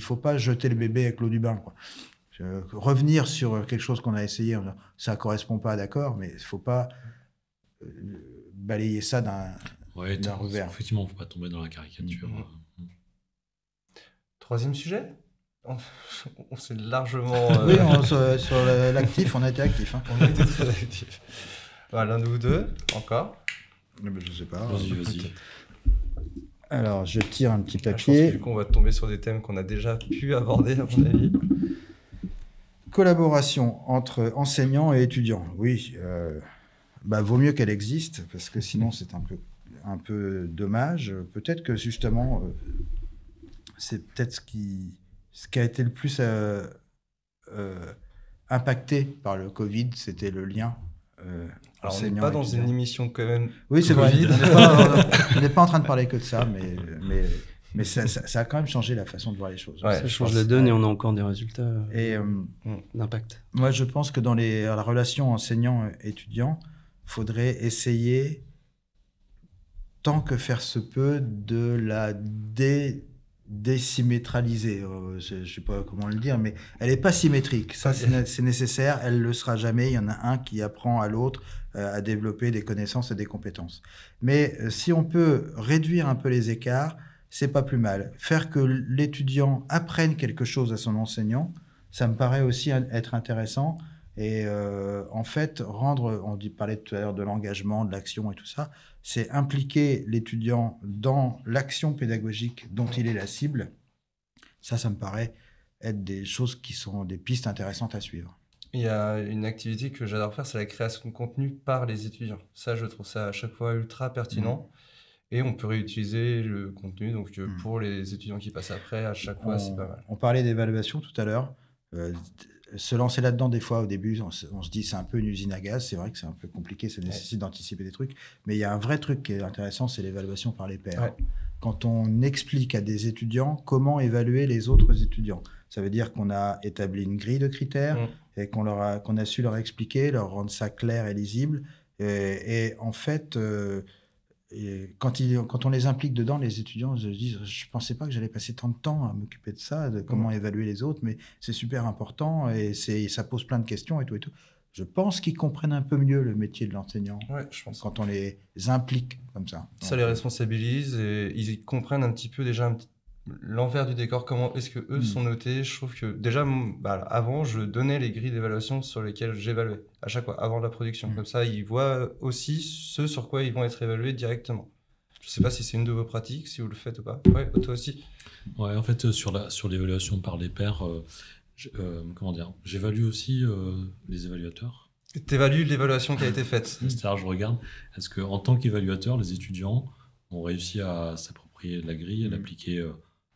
faut pas jeter le bébé avec l'eau du bain. Quoi revenir sur quelque chose qu'on a essayé, ça ne ça correspond pas, d'accord, mais il faut pas euh, balayer ça d'un ouais, revers. Effectivement, faut pas tomber dans la caricature. Mhm. Euh, mm. Troisième sujet on, s'est largement. Euh, oui, sur, l'actif, on a été actif. Hein. On a été très actif. L'un de vous deux, encore eh ben, Je ne sais pas. Vas-y, hein. vas-y. Alors, je tire un petit ah, papier. du coup, on va tomber sur des thèmes qu'on a déjà pu aborder, à mon avis collaboration entre enseignants et étudiants, oui, euh, bah, vaut mieux qu'elle existe, parce que sinon c'est un peu, un peu dommage. Peut-être que justement, euh, c'est peut-être ce qui, ce qui a été le plus euh, impacté par le Covid, c'était le lien. Alors on n'est pas dans une émission quand même. Oui, c'est vrai. On n'est pas, en train de parler que de ça, mais, mais mais ça, ça, a quand même changé la façon de voir les choses. ça change la donne et on a encore des résultats euh, et euh, mm, d'impact. Moi, je pense que dans les, la relation enseignant-étudiant, faudrait essayer, tant que faire se peut, de la dé euh, je ne sais pas comment le dire, mais elle n'est pas symétrique. Ça, c'est nécessaire. Elle ne le sera jamais. Il y en a un qui apprend à l'autre à développer des connaissances et des compétences. Mais si on peut réduire un peu les écarts, c'est pas plus mal. Faire que l'étudiant apprenne quelque chose à son enseignant, ça me paraît aussi être intéressant. Et euh, en fait, rendre, on dit, parlait tout à l'heure de l'engagement, de l'action et tout ça, c'est impliquer l'étudiant dans l'action pédagogique dont il est la cible. Ça, ça me paraît être des choses qui sont des pistes intéressantes à suivre. Il y a une activité que j'adore faire, c'est la création de contenu par les étudiants. Ça, je trouve ça à chaque fois ultra pertinent. Mmh. Et on peut réutiliser le contenu. Donc, euh, hmm. pour les étudiants qui passent après, à chaque fois, c'est pas mal. On parlait d'évaluation tout à l'heure. Euh, se lancer là-dedans, des fois, au début, on se, dit c'est un peu une usine à gaz. C'est vrai que c'est un peu compliqué, ça nécessite d'anticiper des trucs. Mais il y a un vrai truc qui est intéressant, c'est l'évaluation par les pairs. Quand on explique à des étudiants comment évaluer les autres étudiants, ça veut dire qu'on a établi une grille de critères hmm. et qu'on a, qu'on a su leur expliquer, leur rendre ça clair et lisible. Et, en fait, euh, quand, il, quand on les implique dedans, les étudiants se disent Je ne pensais pas que j'allais passer tant de temps à m'occuper de ça, de comment évaluer les autres, mais c'est super important et, c'est ça pose plein de questions et tout et tout. Je pense qu'ils comprennent un peu mieux le métier de l'enseignant quand on les implique comme ça. ça les responsabilise et ils comprennent un petit peu déjà un petit l'envers du décor, comment est-ce que eux hmm. sont notés. Je trouve que déjà, bah, avant, je donnais les grilles d'évaluation sur lesquelles j'évaluais à chaque fois, avant la production. Hmm. Comme ça, ils voient aussi ce sur quoi ils vont être évalués directement. Je ne sais pas si c'est une de vos pratiques, si vous le faites ou pas. Oui, toi aussi. Ouais, en fait, euh, sur sur l'évaluation par les pairs, euh, euh, comment dire, j'évalue aussi les évaluateurs. Tu évalues l'évaluation qui a été faite. C'est-à-dire, je regarde, est-ce que en tant qu'évaluateur, les étudiants ont réussi à s'approprier la grille, à hmm. l'appliquer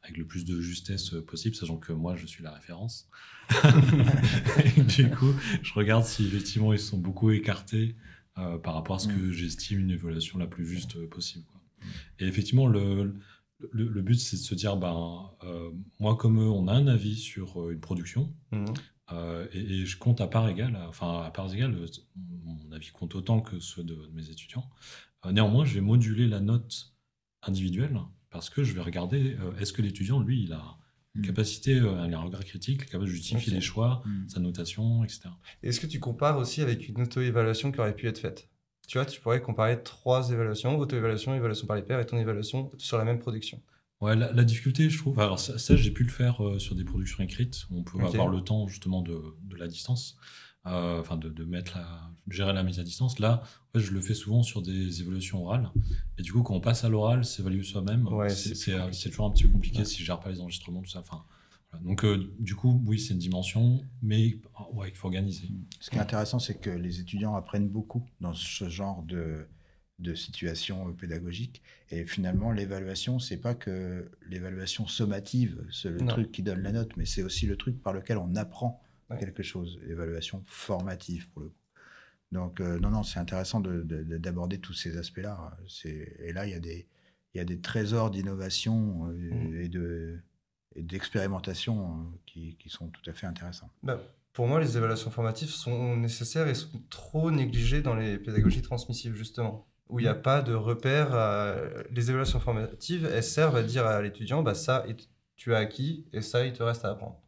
avec le plus de justesse euh, possible, sachant que moi, je suis la référence. du coup, je regarde si effectivement ils sont beaucoup écartés euh, par rapport à ce que mm. j'estime une évaluation la plus juste euh, possible. Et effectivement, le, but, c'est de se dire, ben, moi comme eux, on a un avis sur une production, mm. et, je compte à part égale, enfin à part égale, mon avis compte autant que ceux de, de mes étudiants. néanmoins, je vais moduler la note individuelle parce que je vais regarder euh, est-ce que l'étudiant, lui, il a une hmm. capacité, euh, un regard critique, capable de justifier les choix, hmm. sa notation, etc. Est-ce que tu compares aussi avec une auto-évaluation qui aurait pu être faite Tu vois, tu pourrais comparer trois évaluations, auto-évaluation, évaluation par les pairs et ton évaluation sur la même production. Ouais, la, difficulté, je trouve, alors ça, j'ai pu le faire euh, sur des productions écrites, où on peut avoir le temps justement de, de la distance enfin de, mettre la, gérer la mise à distance. Là, je le fais souvent sur des évolutions orales. Et du coup, quand on passe à l'oral, s'évaluer soi-même, c'est toujours un petit peu compliqué si je gère pas les enregistrements, tout ça. Enfin, Donc, euh, du coup, oui, c'est une dimension, mais ah, ouais, il faut organiser. Ce qui est intéressant, c'est que les étudiants apprennent beaucoup dans ce genre de, de situation euh, pédagogique. Et finalement, l'évaluation, c'est pas que l'évaluation sommative, c'est le truc qui donne la note, mais c'est aussi le truc par lequel on apprend quelque chose, évaluation formative pour le coup. Donc, euh, non, non, c'est intéressant d'aborder tous ces aspects-là. Et là, il y, a des, il y a des trésors d'innovation euh, mm. et de d'expérimentation euh, qui, qui, sont tout à fait intéressants. Bah, pour moi, les évaluations formatives sont nécessaires et sont trop négligées dans les pédagogies transmissives, justement, où il n'y a mm. pas de repères. Les évaluations formatives, elles servent à dire à l'étudiant, bah, ça, tu as acquis et ça, il te reste à apprendre.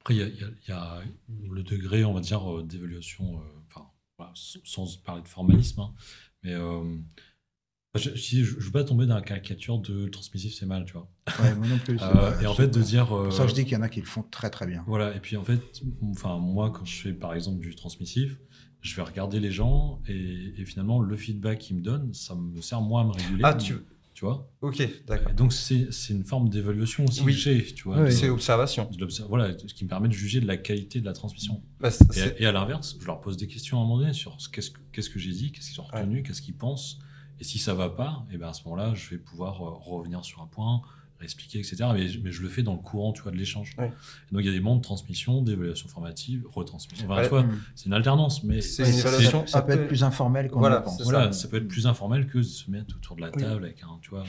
Après, il y, a le degré, on va dire, euh, d'évaluation, euh, enfin, sans parler de formalisme, hein, mais euh, je, ne veux pas tomber dans la caricature de transmissif, c'est mal, tu vois. moi non plus. et en fait, de dire. ça, je dis qu'il y en a qui le font très très bien. Voilà, et puis en fait, enfin, moi, quand je fais par exemple du transmissif, je vais regarder les gens et, finalement, le feedback qu'ils me donnent, ça me sert moi à me réguler. Ah, tu vois. Ok, euh, d'accord. donc c'est une forme d'évaluation aussi oui. tu vois. c'est observation. Voilà, ce qui me permet de juger de la qualité de la transmission. Bah, et, à l'inverse, je leur pose des questions à un moment donné sur qu'est-ce que, ce que j'ai dit, qu'est-ce qu'ils ont retenu, qu'est-ce qu'ils pensent. Et si ça va pas, et eh ben à ce moment-là, je vais pouvoir euh, revenir sur un point, expliquer, etc. Mais, je le fais dans le courant tu vois, de l'échange. Donc il y a des moments de transmission, d'évaluation formative, retransmission. Enfin, mm. c'est une alternance, mais c'est ça peut être plus informel qu'on pense. Voilà, ça. peut être plus informel que de se mettre autour de la table avec un, tu vois.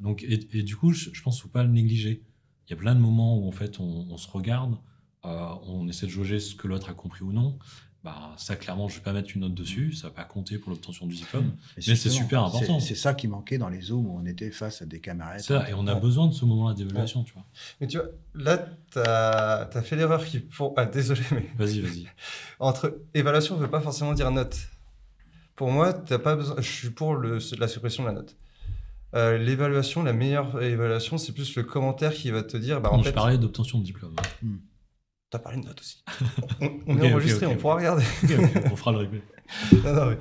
Donc et, du coup, je, pense qu'il ne faut pas le négliger. Il y a plein de moments où en fait on, se regarde, euh, on essaie de jauger ce que l'autre a compris ou non, bah, ça, clairement, je ne vais pas mettre une note dessus, ça va pas compter pour l'obtention du diplôme. Mais c'est super important. C'est ça qui manquait dans les zones où on était face à des camarades. Ça, et on a besoin de ce moment-là d'évaluation, tu vois. Mais tu vois, là, tu as, fait l'erreur qui. Pour... Ah, désolé, mais. Vas-y, vas-y. Entre évaluation, on ne veut pas forcément dire note. Pour moi, t'as pas besoin. Je suis pour le, la suppression de la note. Euh, l'évaluation, la meilleure évaluation, c'est plus le commentaire qui va te dire. Bah, fait je parlais d'obtention de diplôme. Hein. Hmm as parlé de notes aussi. On, on est enregistré, on pourra regarder. on fera le replay. non, non,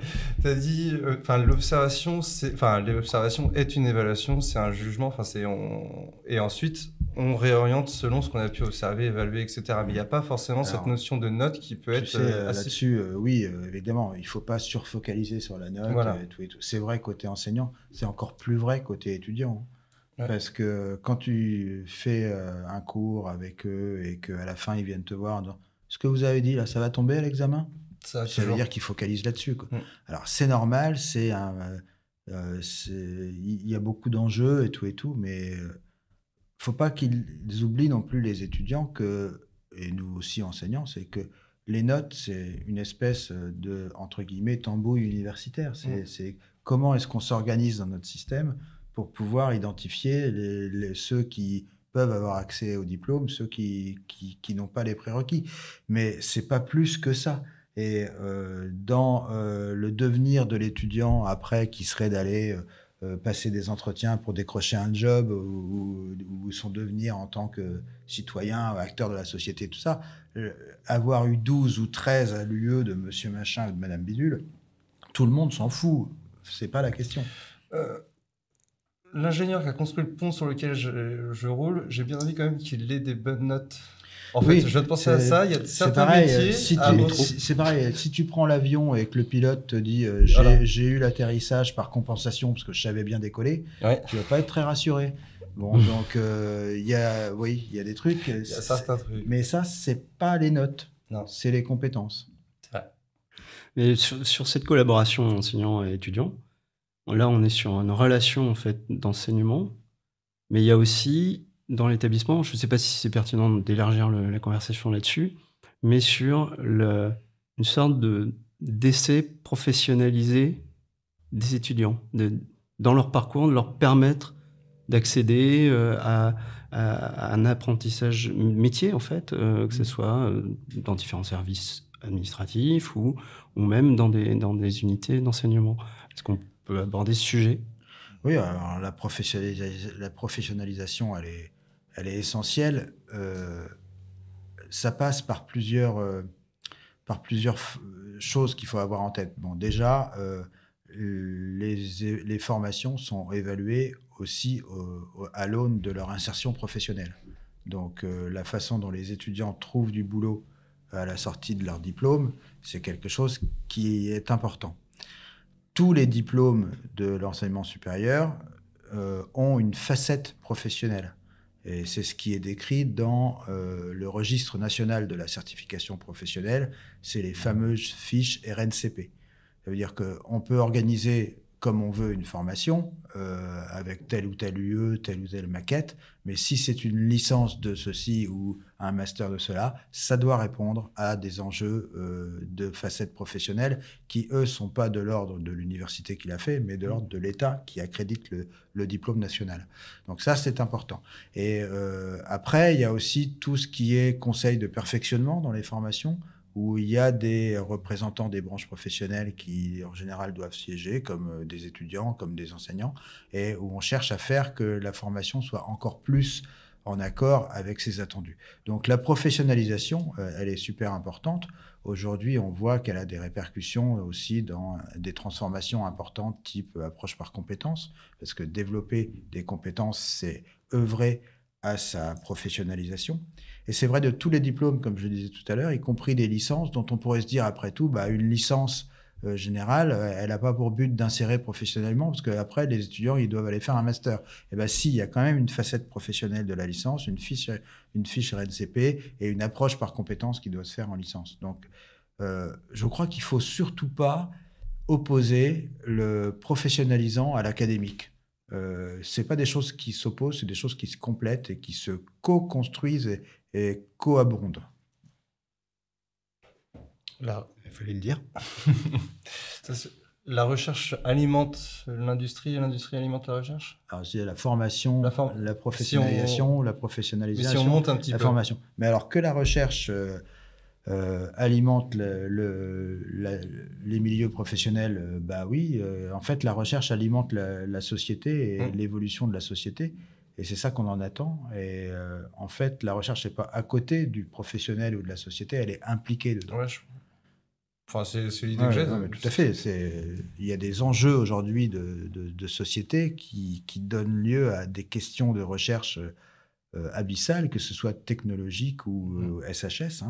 dit, euh, enfin, l'observation, c'est, enfin, l'observation est une évaluation, c'est un jugement, enfin, c'est on, et ensuite, on réoriente selon ce qu'on a pu observer, évaluer, etc. Mais il n'y a pas forcément cette notion de note qui peut être. Euh, là-dessus, euh, oui, évidemment, il ne faut pas surfocaliser sur la note. et tout. C'est vrai côté enseignant, c'est encore plus vrai côté étudiant. Hein. Parce que quand tu fais euh, un cours avec eux et qu'à la fin, ils viennent te voir Ce que vous avez dit là, ça va tomber à l'examen Ça, veut dire qu'ils focalisent là-dessus. Mm. Alors, c'est normal, c'est euh, euh, il y a beaucoup d'enjeux et tout et tout, mais faut pas qu'ils oublient non plus les étudiants que, et nous aussi enseignants, c'est que les notes, c'est une espèce de, entre guillemets, tambouille universitaire. Mm. C'est comment est-ce qu'on s'organise dans notre système pour pouvoir identifier les, ceux qui peuvent avoir accès au diplôme, ceux qui, qui, n'ont pas les prérequis. Mais c'est pas plus que ça. Et euh, dans euh, le devenir de l'étudiant après, qui serait d'aller euh, passer des entretiens pour décrocher un job ou, son devenir en tant que citoyen, acteur de la société, tout ça, avoir eu 12 ou 13 à l'UE de monsieur machin ou de madame bidule, tout le monde s'en fout. C'est pas la question l'ingénieur qui a construit le pont sur lequel je, roule, j'ai bien envie quand même qu'il ait des bonnes notes. En fait, je viens de penser à ça. Il y a certains pareil, métiers. Euh, c'est pareil. Si tu prends l'avion et que le pilote te dit euh, j'ai eu l'atterrissage par compensation parce que je savais bien décoller, tu tu vas pas être très rassuré. Bon, donc euh, il y a, oui, il y a des trucs. Y Mais ça, c'est pas les notes. Non. C'est les compétences. Mais sur, sur, cette collaboration enseignant et étudiant, Là, on est sur une relation en fait d'enseignement, mais il y a aussi dans l'établissement, je ne sais pas si c'est pertinent d'élargir la conversation là-dessus, mais sur une sorte de d'essai professionnalisé des étudiants, dans leur parcours, de leur permettre d'accéder euh, à, un apprentissage métier, en fait, euh, que ce mmh. soit euh, dans différents services administratifs ou, ou même dans des, dans des unités d'enseignement peut aborder ce sujet Oui, la, professionnalisation, elle est, elle est essentielle. Euh, ça passe par plusieurs, euh, par plusieurs choses qu'il faut avoir en tête. Bon, déjà, euh, les, formations sont évaluées aussi à l'aune de leur insertion professionnelle. Donc, la façon dont les étudiants trouvent du boulot à la sortie de leur diplôme, c'est quelque chose qui est important tous les diplômes de l'enseignement supérieur euh, ont une facette professionnelle. Et c'est ce qui est décrit dans euh, le registre national de la certification professionnelle, c'est les mmh. fameuses fiches RNCP. Ça veut dire qu'on peut organiser comme on veut une formation, euh, avec tel ou tel UE, telle ou telle maquette, mais si c'est une licence de ceci ou un master de cela, ça doit répondre à des enjeux euh, de facettes professionnelles qui, eux, sont pas de l'ordre de l'université qui l'a fait, mais de l'ordre de l'État qui accrédite le, diplôme national. Donc ça, c'est important. Et euh, après, il y a aussi tout ce qui est conseil de perfectionnement dans les formations où il y a des représentants des branches professionnelles qui, en général, doivent siéger, comme euh, des étudiants, comme des enseignants, et où on cherche à faire que la formation soit encore plus en accord avec ses attendus. Donc la professionnalisation, euh, elle est super importante. Aujourd'hui, on voit qu'elle a des répercussions aussi dans des transformations importantes type euh, approche par compétences, parce que développer des compétences, c'est œuvrer à sa professionnalisation. Et c'est vrai de tous les diplômes, comme je le disais tout à l'heure, y compris des licences dont on pourrait se dire après tout, bah, une licence euh, générale, euh, elle n'a pas pour but d'insérer professionnellement, parce qu'après, les étudiants, ils doivent aller faire un master. Et eh bien si, il y a quand même une facette professionnelle de la licence, une fiche, une fiche RNCP et une approche par compétence qui doit se faire en licence. Donc, euh, je crois qu'il ne faut surtout pas opposer le professionnalisant à l'académique ce euh, c'est pas des choses qui s'opposent, c'est des choses qui se complètent et qui se co-construisent et, co-abondent. Il fallait le dire. la recherche alimente l'industrie et l'industrie alimente la recherche la formation, la, professionnalisation, la professionnalisation, la formation. Mais alors que la recherche euh, euh, alimente les milieux professionnels, euh, bah oui, euh, en fait, la recherche alimente la, société et mmh. l'évolution de la société. Et c'est ça qu'on en attend. Et en fait, la recherche n'est pas à côté du professionnel ou de la société, elle est impliquée dedans. Enfin, c'est l'idée que j'ai. tout à fait. Il y a des enjeux aujourd'hui de, société qui, donnent lieu à des questions de recherche abyssales, que ce soit technologique ou SHS. Mmh.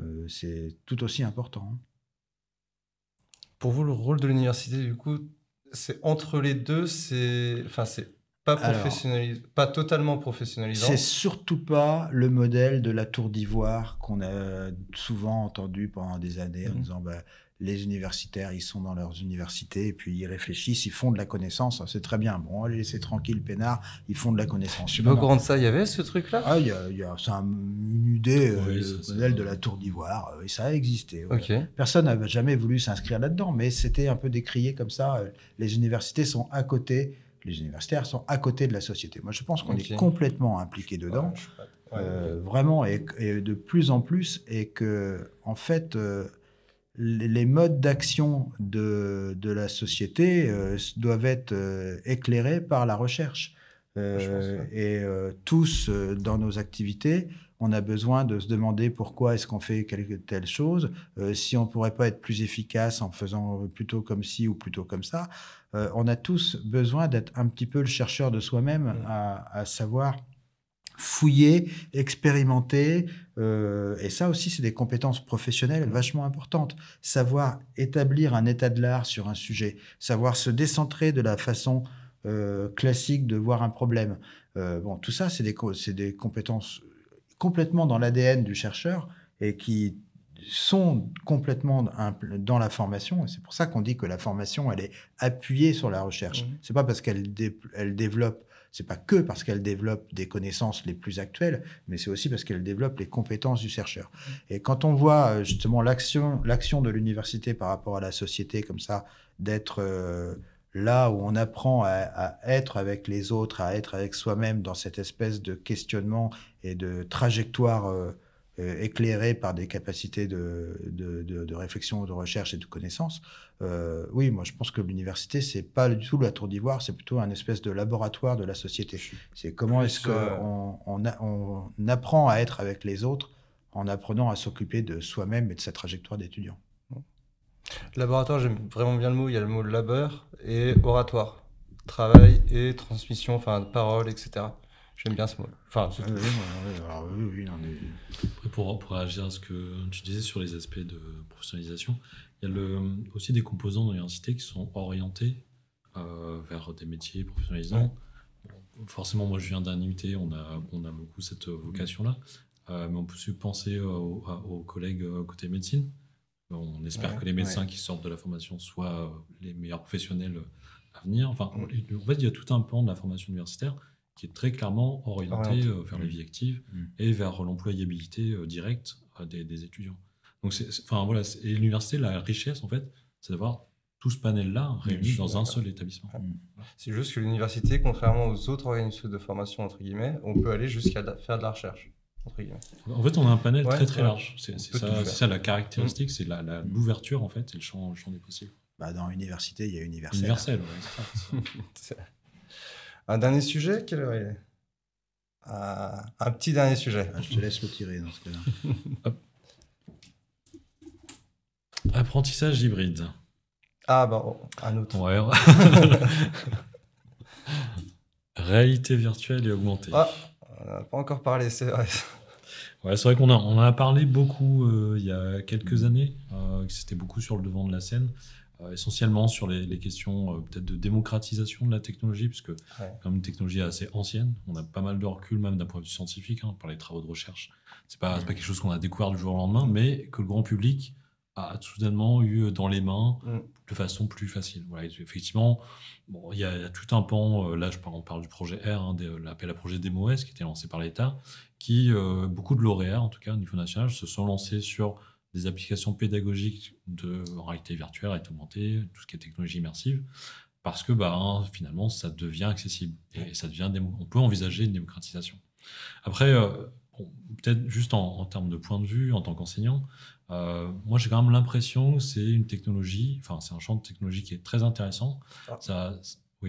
Euh, c'est tout aussi important. Pour vous, le rôle de l'université, du coup, c'est entre les deux, c'est enfin, pas, pas totalement professionnalisant. C'est surtout pas le modèle de la tour d'ivoire qu'on a souvent entendu pendant des années en mhm. disant bah, les universitaires, ils sont dans leurs universités et puis ils réfléchissent, ils font de la connaissance. C'est très bien. Bon, allez, c'est tranquille, peinard, ils font de la connaissance. Je au de ça. Il y avait ce truc-là Ah, il y a, c'est un, une idée, euh, modèle de la Tour d'Ivoire, euh, et ça a existé. Personne n'avait jamais voulu s'inscrire là-dedans, mais c'était un peu décrié comme ça. Euh, les universités sont à côté, les universitaires sont à côté de la société. Moi, je pense qu'on est complètement impliqué dedans. Vraiment, et, de plus en plus, et que, en fait, les modes d'action de, la société euh, doivent être euh, éclairés par la recherche. Euh, et tous, dans nos activités, on a besoin de se demander pourquoi est-ce qu'on fait quelque, telle chose, si on pourrait pas être plus efficace en faisant plutôt comme ci ou plutôt comme ça. on a tous besoin d'être un petit peu le chercheur de soi-même mmh. à savoir fouiller, expérimenter. Euh, et ça aussi, c'est des compétences professionnelles vachement importantes. Savoir établir un état de l'art sur un sujet, savoir se décentrer de la façon euh, classique de voir un problème. Euh, bon, tout ça, c'est des, des compétences complètement dans l'ADN du chercheur et qui sont complètement dans la formation. c'est pour ça qu'on dit que la formation, elle est appuyée sur la recherche. Mmh. C'est pas parce qu'elle développe c'est pas que parce qu'elle développe des connaissances les plus actuelles, mais c'est aussi parce qu'elle développe les compétences du chercheur. Et quand on voit euh, justement l'action, de l'université par rapport à la société comme ça, d'être euh, là où on apprend à, être avec les autres, à être avec soi-même dans cette espèce de questionnement et de trajectoire euh, euh, éclairé par des capacités de, de, réflexion, de recherche et de connaissance, euh, oui, moi je pense que l'université, c'est pas du tout la tour d'ivoire, c'est plutôt un espèce de laboratoire de la société. C'est comment est-ce qu'on euh, on, on apprend à être avec les autres en apprenant à s'occuper de soi-même et de sa trajectoire d'étudiant. Laboratoire, j'aime vraiment bien le mot, il y a le mot labeur et oratoire, travail et transmission, enfin parole, etc. J'aime bien mot. Enfin, ah ah oui, oui, pour, pour réagir à ce que tu disais sur les aspects de professionnalisation, il y a le, euh, aussi des composants d'université l'université qui sont orientés euh, vers des métiers professionnalisants. Forcément, moi je viens d'un IUT, on a, on a beaucoup cette euh, vocation-là. mais on peut aussi penser aux, collègues côté médecine. On espère que les médecins qui sortent de la formation soient les meilleurs professionnels à venir. Enfin, en fait, il y a tout un plan de la formation universitaire qui est très clairement orienté euh, vers les mmh. vie active mmh. et vers l'employabilité euh, directe euh, des, étudiants. Donc, enfin voilà, et l'université, la richesse en fait, c'est d'avoir tout ce panel-là réuni dans un seul établissement. C'est juste que l'université, contrairement aux autres organismes de formation, entre guillemets, on peut aller jusqu'à faire de la recherche. En fait, on a un panel très très large. C'est, ça, la caractéristique, c'est mmh. l'ouverture en fait, c'est le champ, des possibles. Bah, dans l'université, il y a universel. Universel, Un dernier sujet, quelle heure il est ah, un, petit dernier sujet. Ah, je te laisse le tirer dans ce cas-là. Apprentissage hybride. Ah, bah, oh, un autre. Réalité virtuelle et augmentée. Ah, on n'a pas encore parlé, c'est vrai. Ouais, c'est vrai qu'on a, on a parlé beaucoup euh, il y a quelques mm. années, euh, c'était beaucoup sur le devant de la scène. Euh, essentiellement sur les, questions euh, peut-être de démocratisation de la technologie, puisque comme une technologie assez ancienne, on a pas mal de recul même d'un point de vue scientifique hein, par les travaux de recherche. C'est pas, pas quelque chose qu'on a découvert du jour au lendemain, mais que le grand public a soudainement eu dans les mains mm. de façon plus facile. Voilà, effectivement, il, y a, tout un pan, euh, là je parle, on parle du projet R, hein, l'appel à projet DEMOS qui était lancé par l'État, qui, beaucoup de lauréats en tout cas au niveau national, se sont lancés sur des applications pédagogiques de réalité virtuelle, est augmentée, tout ce qui est technologie immersive, parce que bah, finalement, ça devient accessible et ça devient on peut envisager une démocratisation. Après, euh, peut-être juste en, termes de point de vue, en tant qu'enseignant, euh, moi j'ai quand même l'impression que c'est une technologie, enfin c'est un champ de technologie qui est très intéressant. Ah. Ça,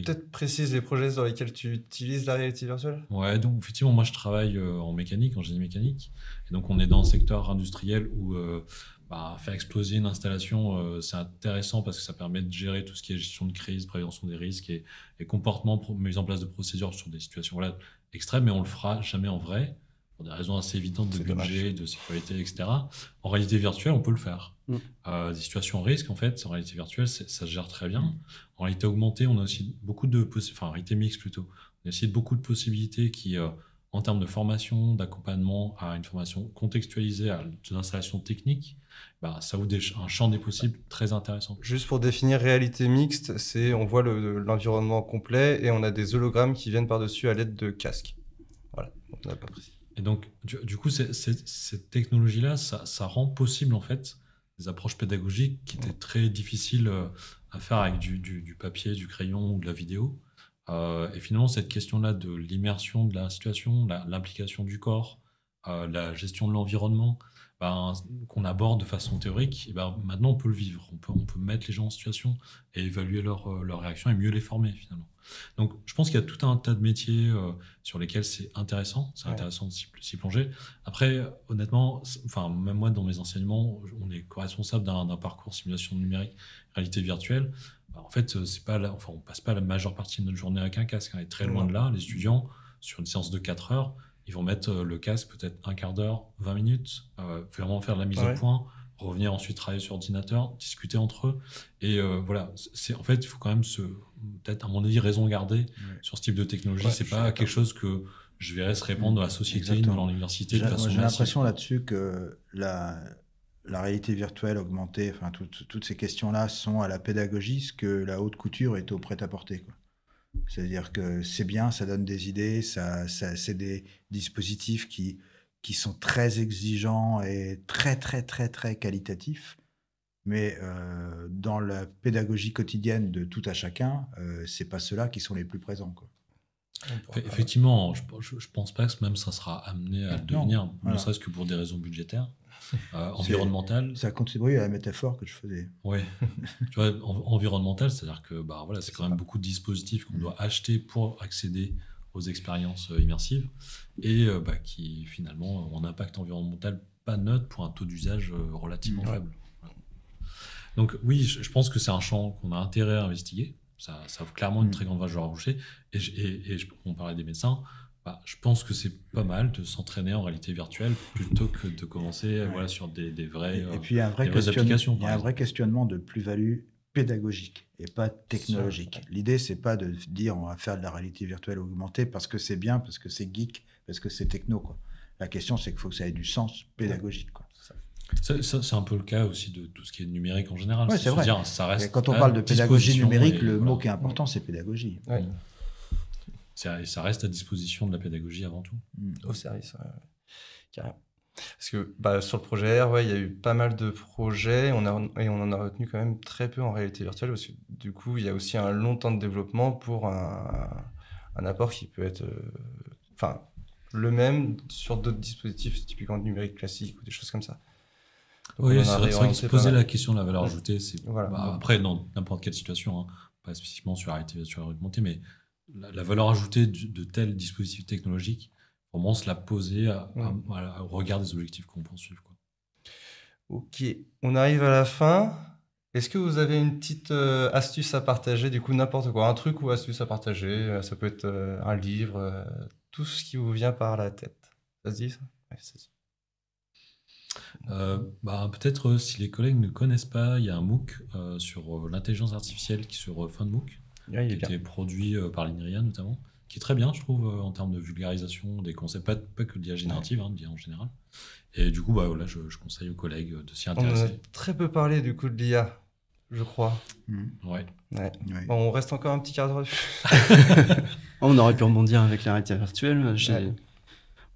Peut-être précise les projets dans lesquels tu utilises la réalité virtuelle Ouais, donc effectivement, moi je travaille euh, en mécanique, en génie mécanique. Et donc on est dans un secteur industriel où euh, bah, faire exploser une installation, euh, c'est intéressant parce que ça permet de gérer tout ce qui est gestion de crise, prévention des risques et, comportements, comportement, mise en place de procédures sur des situations voilà, extrêmes, mais on le fera jamais en vrai pour des raisons assez évidentes de budget, de sécurité, etc. En réalité virtuelle, on peut le faire. Mm. Euh, des situations risques, en fait, en réalité virtuelle, ça se gère très bien. En réalité augmentée, on a aussi beaucoup de enfin, réalité mixte plutôt, on a aussi beaucoup de possibilités qui, euh, en termes de formation, d'accompagnement à une formation contextualisée, à une installation technique, bah, ça ouvre un champ des possibles très intéressant. Juste pour définir réalité mixte, c'est on voit l'environnement complet et on a des hologrammes qui viennent par-dessus à l'aide de casques. Voilà, on n'a pas précisé. Et donc, du, coup, cette technologie-là, ça, rend possible, en fait, des approches pédagogiques qui étaient très difficiles euh, à faire avec du, papier, du crayon ou de la vidéo. Euh, et finalement, cette question-là de l'immersion de la situation, l'implication du corps, euh, la gestion de l'environnement, ben, qu'on aborde de façon théorique, et ben, maintenant on peut le vivre, on peut, on peut mettre les gens en situation et évaluer leur, euh, leur réaction et mieux les former finalement. Donc je pense qu'il y a tout un tas de métiers euh, sur lesquels c'est intéressant, c'est intéressant de s'y plonger. Après, honnêtement, enfin, même moi dans mes enseignements, on est co-responsable d'un parcours simulation numérique, réalité virtuelle. Bah, en fait, c'est pas enfin, on passe pas la majeure partie de notre journée avec un casque, on hein, est très loin de là, les étudiants sur une séance de 4 heures, ils vont mettre euh, le casque peut-être un quart d'heure, 20 minutes, euh, vraiment faire la mise au point, revenir ensuite travailler sur ordinateur, discuter entre eux. Et euh, voilà, c'est en fait, il faut quand même se, peut-être à mon avis, raison garder sur ce type de technologie. Ce c'est pas quelque chose que je verrais se répandre dans la société, dans l'université de façon J'ai l'impression là-dessus que la, la réalité virtuelle augmentée, enfin toutes ces questions-là sont à la pédagogie ce que la haute couture est au prêt-à-porter. C'est-à-dire que c'est bien, ça donne des idées, ça, c'est des dispositifs qui, qui sont très exigeants et très, très, très, très qualitatifs. Mais euh, dans la pédagogie quotidienne de tout à chacun, euh, ce n'est pas ceux-là qui sont les plus présents. Effectivement, je, ne pense pas que même ça sera amené à devenir, ne serait-ce que pour des raisons budgétaires. Euh, ça contribue à la métaphore que je faisais. Oui, tu vois, environnemental, c'est-à-dire que bah, voilà, c'est quand même beaucoup de dispositifs qu'on mm. doit acheter pour accéder aux expériences euh, immersives et euh, bah, qui finalement ont un impact environnemental pas neutre pour un taux d'usage relativement mm. faible. Donc oui, je, pense que c'est un champ qu'on a intérêt à investiguer. Ça, ça a clairement une mm. très grande valeur à Et, et, et, on parlait des médecins. Bah, je pense que c'est pas mal de s'entraîner en réalité virtuelle plutôt que de commencer euh, voilà, sur des, des vraies, et, euh, puis, Il y a un vrai questionnement de plus-value pédagogique et pas technologique. L'idée, c'est pas de dire on va faire de la réalité virtuelle augmentée parce que c'est bien, parce que c'est geek, parce que c'est techno. Quoi. La question, c'est qu'il faut que ça ait du sens pédagogique. Quoi. C'est un peu le cas aussi de tout ce qui est numérique en général. c'est vrai. ça reste quand on parle de pédagogie numérique, le mot qui est important, c'est pédagogie. Ouais. Ça, ça reste à disposition de la pédagogie avant tout. Mmh. Au service, carrément. Parce que bah, sur le projet R, ouais, il y a eu pas mal de projets on a, et on en a retenu quand même très peu en réalité virtuelle parce que du coup, il y a aussi un long temps de développement pour un, apport qui peut être euh, enfin, le même sur d'autres dispositifs typiquement numériques classiques, ou des choses comme ça. oui, c'est vrai, se poser la question de la valeur ajoutée, c'est bah, après dans n'importe quelle situation, hein, pas spécifiquement sur la réalité virtuelle augmentée, mais la, valeur ajoutée de tels dispositifs technologiques, comment se la poser au regard des objectifs qu'on poursuit. Quoi. Ok, on arrive à la fin. Est-ce que vous avez une petite euh, astuce à partager, du coup n'importe quoi, un truc ou astuce à partager euh, Ça peut être euh, un livre, tout ce qui vous vient par la tête. Ça se dit ça, bah, Peut-être si les collègues ne connaissent pas, il y a un MOOC sur l'intelligence artificielle qui sur fin de MOOC ouais, qui était produit euh, par l'INRIA notamment, qui est très bien, je trouve, euh, en termes de vulgarisation des concepts, pas, que de l'IA générative, hein, de l'IA en général. Et du coup, bah, là je, conseille aux collègues de s'y intéresser. On a très peu parlé du coup de l'IA, je crois. Mmh. Ouais. on reste encore un petit quart d'heure. on aurait pu rebondir avec la réalité virtuelle.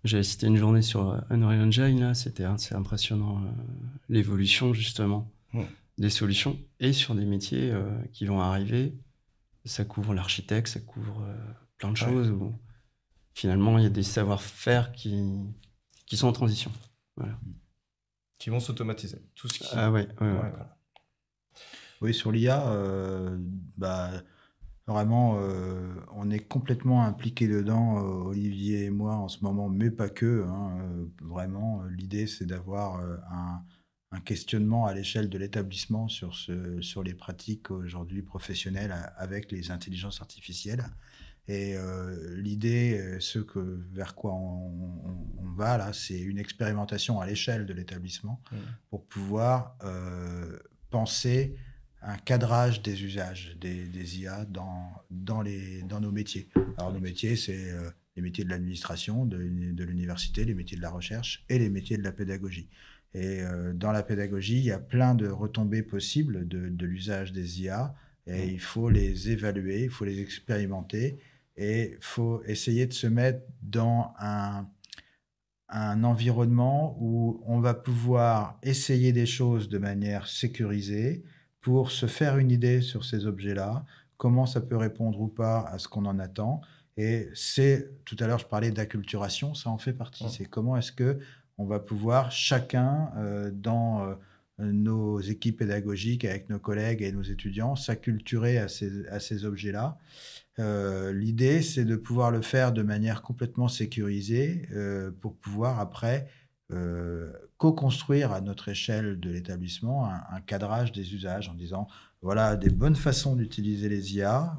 J'avais cité une journée sur euh, Unreal Engine, là, c'était assez impressionnant, l'évolution justement des solutions et sur des métiers qui vont arriver ça couvre l'architecte, ça couvre euh, plein de choses finalement il y a des savoir-faire qui, qui sont en transition. Voilà. Qui vont s'automatiser. Tout ce qui... Ah ouais, Oui, sur l'IA, euh, bah, vraiment, euh, on est complètement impliqué dedans, Olivier et moi, en ce moment, mais pas que. Hein, vraiment, l'idée, c'est d'avoir un un questionnement à l'échelle de l'établissement sur, ce, sur les pratiques aujourd'hui professionnelles avec les intelligences artificielles. Et euh, l'idée, euh, ce que, vers quoi on, va là, c'est une expérimentation à l'échelle de l'établissement mmh. pour pouvoir euh, penser un cadrage des usages des, IA dans, dans, les, dans nos métiers. Alors nos métiers, c'est les métiers de l'administration, de, de l'université, les métiers de la recherche et les métiers de la pédagogie. Et euh, dans la pédagogie, il y a plein de retombées possibles de, l'usage des IA. Et mm. il faut les évaluer, il faut les expérimenter. Et il faut essayer de se mettre dans un, un environnement où on va pouvoir essayer des choses de manière sécurisée pour se faire une idée sur ces objets-là, comment ça peut répondre ou pas à ce qu'on en attend. Et c'est, tout à l'heure, je parlais d'acculturation, ça en fait partie. Mm. C'est comment est-ce que on va pouvoir chacun euh, dans euh, nos équipes pédagogiques, avec nos collègues et nos étudiants, s'acculturer à ces, objets-là. Euh, l'idée, c'est de pouvoir le faire de manière complètement sécurisée pour pouvoir après co-construire à notre échelle de l'établissement un, un, cadrage des usages en disant, voilà, des bonnes façons d'utiliser les IA,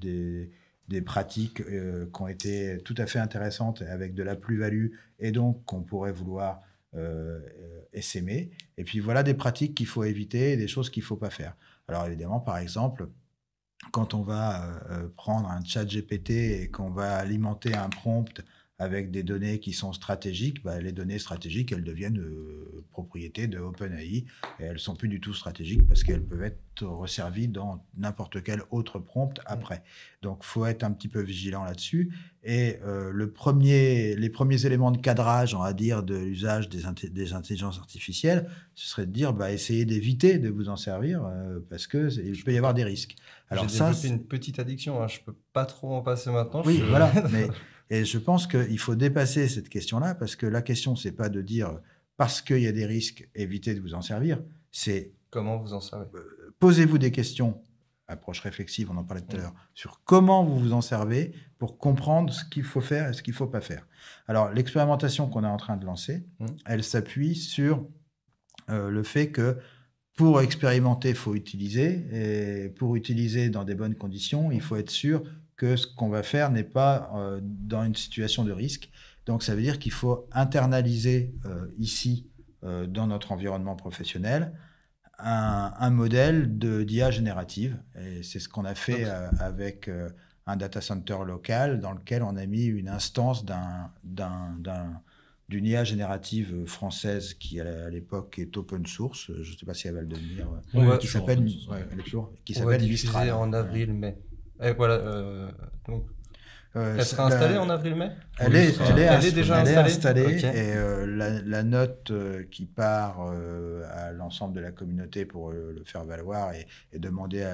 des des pratiques euh, qui ont été tout à fait intéressantes avec de la plus-value et donc qu'on pourrait vouloir euh, euh, essaimer. Et puis voilà des pratiques qu'il faut éviter et des choses qu'il ne faut pas faire. Alors évidemment, par exemple, quand on va prendre un chat GPT et qu'on va alimenter un prompt avec des données qui sont stratégiques, bah, les données stratégiques, elles deviennent euh, propriété de OpenAI et elles sont plus du tout stratégiques parce qu'elles peuvent être resservies dans n'importe quel autre prompt après. Donc, faut être un petit peu vigilant là-dessus. Et euh, le premier, les premiers éléments de cadrage, on va dire, de l'usage des, des, intelligences artificielles, ce serait de dire, bah, essayez d'éviter de vous en servir euh, parce que il peut y avoir des risques. Alors ça, c'est une petite addiction. je hein, Je peux pas trop en passer maintenant. Oui, voilà. Mais et je pense qu'il faut dépasser cette question-là parce que la question, c'est pas de dire parce qu'il y a des risques, évitez de vous en servir. C'est comment vous en servez. Euh, posez-vous des questions, approche réflexive, on en parlait tout à l'heure, sur comment vous vous en servez pour comprendre ce qu'il faut faire et ce qu'il ne faut pas faire. Alors, l'expérimentation qu'on est en train de lancer, mmh. elle s'appuie sur euh, le fait que pour expérimenter, il faut utiliser. Et pour utiliser dans des bonnes conditions, il faut être sûr ce qu'on va faire n'est pas euh, dans une situation de risque. Donc ça veut dire qu'il faut internaliser euh, ici, euh, dans notre environnement professionnel, un, modèle de d'IA générative. Et c'est ce qu'on a fait avec un data center local dans lequel on a mis une instance d'une IA générative française qui à l'époque est open source, je ne sais pas si elle va le devenir, ouais, qui s'appelle, qui s'appelle va en avril-mai. Euh, euh, elle sera installée en avril-mai elle, est, déjà installée. Et la, note euh, qui part à l'ensemble de la communauté pour le faire valoir et, demander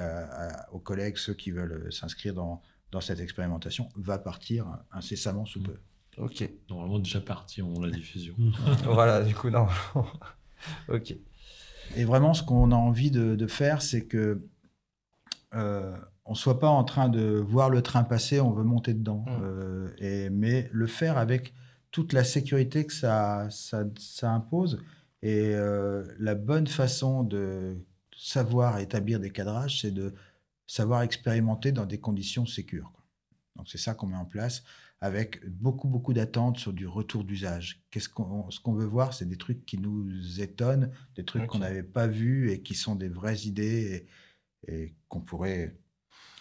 aux collègues, ceux qui veulent s'inscrire dans, cette expérimentation, va partir incessamment sous peu. Mm. Ok. Normalement déjà parti on la diffusion. Mm. voilà, du coup, non. ok. Et vraiment, ce qu'on a envie de, de faire, c'est que on soit pas en train de voir le train passer, on veut monter dedans. Mm. Euh, et, mais le faire avec toute la sécurité que ça, ça, impose. Et euh, la bonne façon de savoir établir des cadrages, c'est de savoir expérimenter dans des conditions sécures. Donc c'est ça qu'on met en place avec beaucoup, beaucoup d'attentes sur du retour d'usage. Qu'est-ce qu'on, ce qu'on veut voir, c'est des trucs qui nous étonnent, des trucs qu'on n'avait pas vus et qui sont des vraies idées et qu'on pourrait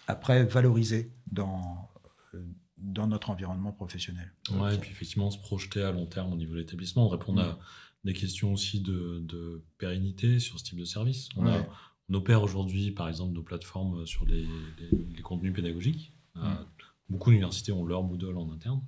après valoriser dans, euh, dans notre environnement professionnel. Ouais, et puis effectivement, se projeter à long terme au niveau de l'établissement, répondre mm. à des questions aussi de, pérennité sur ce type de service. On, opère aujourd'hui, par exemple, nos plateformes sur les, contenus pédagogiques. Euh, mm. beaucoup d'universités ont leur Moodle en interne.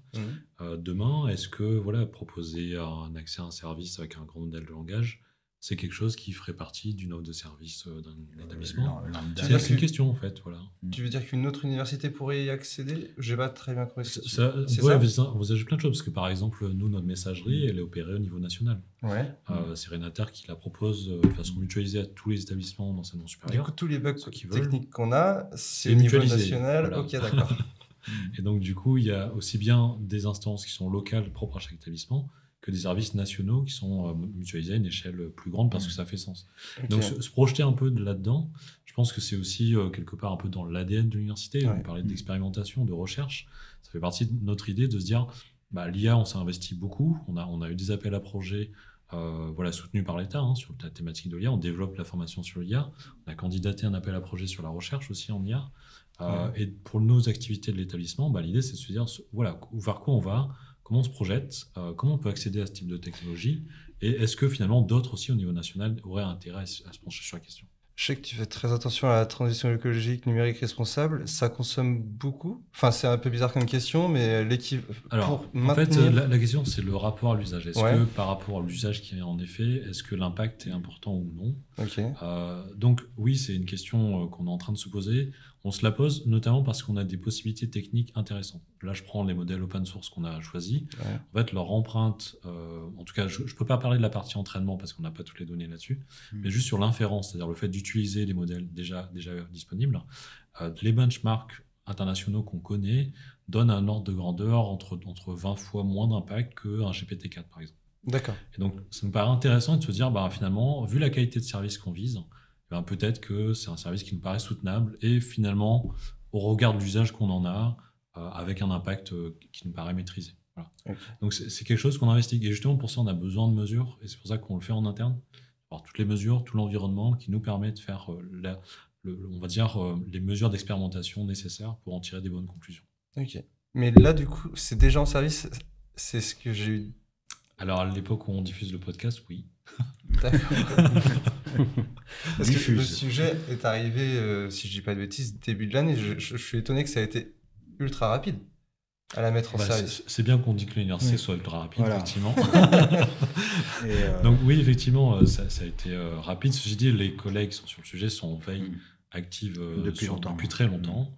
Euh, demain, est-ce que voilà, proposer un accès à un service avec un grand modèle de langage c'est quelque chose qui ferait partie d'une offre de service euh, d'un euh, établissement. C'est une question en fait, voilà. Mm. Tu veux dire qu'une autre université pourrait y accéder Je n'ai pas très bien compris. Ça, on vous ajoute plein de choses parce que par exemple, nous notre messagerie, mm. elle est opérée au niveau national. Ouais. Euh, mm. c'est Renater qui la propose de façon mutualisée à tous les établissements d'enseignement supérieur. Du coup, tous les bugs techniques qu'on a, c'est au niveau national. Ok, d'accord. Et donc du coup, il y a aussi bien des instances qui sont locales propres à chaque établissement que des services nationaux qui sont euh, mutualisés à une échelle plus grande parce que mmh. ça fait sens. Donc se, projeter un peu de là-dedans, je pense que c'est aussi euh, quelque part un peu dans l'ADN de l'université. On parlait mmh. d'expérimentation, de recherche. Ça fait partie de notre idée de se dire, bah, l'IA, on s'est investi beaucoup. On a, on a eu des appels à projets euh, voilà, soutenus par l'État hein, sur la thématique de l'IA. On développe la formation sur l'IA. On a candidaté un appel à projet sur la recherche aussi en IA. Euh, et pour nos activités de l'établissement, bah, l'idée, c'est de se dire, voilà, vers quoi on va Comment on se projette euh, Comment on peut accéder à ce type de technologie Et est-ce que finalement d'autres aussi au niveau national auraient intérêt à se pencher sur la question je sais que tu fais très attention à la transition écologique, numérique responsable. Ça consomme beaucoup Enfin, c'est un peu bizarre comme question, mais l'équipe. Alors, en fait, euh, la, question, c'est le rapport à l'usage. Est-ce que par rapport à l'usage qui est en effet, est-ce que l'impact est important ou non euh, Donc, oui, c'est une question qu'on est en train de se poser. On se la pose notamment parce qu'on a des possibilités techniques intéressantes. Là, je prends les modèles open source qu'on a choisis. En fait, leur empreinte, euh, en tout cas, je ne peux pas parler de la partie entraînement parce qu'on n'a pas toutes les données là-dessus, hmm. mais juste sur l'inférence, c'est-à-dire le fait d'utiliser les modèles déjà, déjà disponibles, euh, les benchmarks internationaux qu'on connaît donnent un ordre de grandeur entre, entre 20 fois moins d'impact qu'un GPT-4, par exemple. D'accord. Et donc, ça me paraît intéressant de se dire, bah, finalement, vu la qualité de service qu'on vise, eh ben, peut-être que c'est un service qui nous paraît soutenable et finalement, au regard de l'usage qu'on en a, euh, avec un impact euh, qui nous paraît maîtrisé. Donc c'est quelque chose qu'on investigue. Et justement, pour ça, on a besoin de mesures et c'est pour ça qu'on le fait en interne. Alors, toutes les mesures, tout l'environnement qui nous permet de faire, euh, la, on va dire, les mesures d'expérimentation nécessaires pour en tirer des bonnes conclusions. Ok. Mais là, du coup, c'est déjà en service, c'est ce que j'ai eu. Alors, à l'époque où on diffuse le podcast, oui. Parce que le sujet est arrivé, euh, si je dis pas de bêtises, début de l'année. Je, suis étonné que ça a été ultra rapide à la mettre en bah, service. C'est bien qu'on dit que l'INRC soit ultra rapide, effectivement. Euh, Donc oui, effectivement, euh, ça, a été rapide. Ceci dit, les collègues qui sont sur le sujet sont en veille mm. active depuis, très longtemps.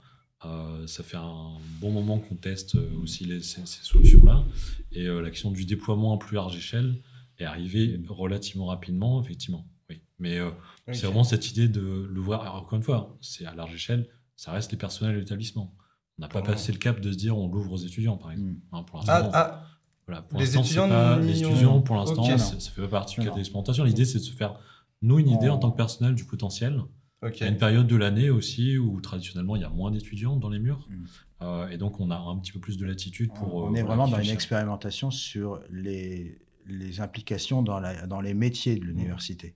Mm. ça fait un bon moment qu'on teste aussi ces, solutions-là. Et la l'action du déploiement à plus large échelle, est arrivé relativement rapidement, effectivement. Oui. Mais euh, c'est vraiment cette idée de l'ouvrir encore une fois, c'est à large échelle, ça reste les personnels de l'établissement. On n'a pas passé le cap de se dire on l'ouvre aux étudiants, par exemple. Hmm. Hein, pour ah, l'instant, ah, les, étudiants pour l'instant, ça, ne fait pas partie du cadre d'expérimentation. L'idée, c'est de se faire, nous, une idée en tant que personnel du potentiel. Il y a une période de l'année aussi où traditionnellement il y a moins d'étudiants dans les murs. Hmm. Euh, et donc on a un petit peu plus de latitude ah, pour. on euh, est vraiment dans une expérimentation sur les les implications dans, dans les métiers de mmh. l'université.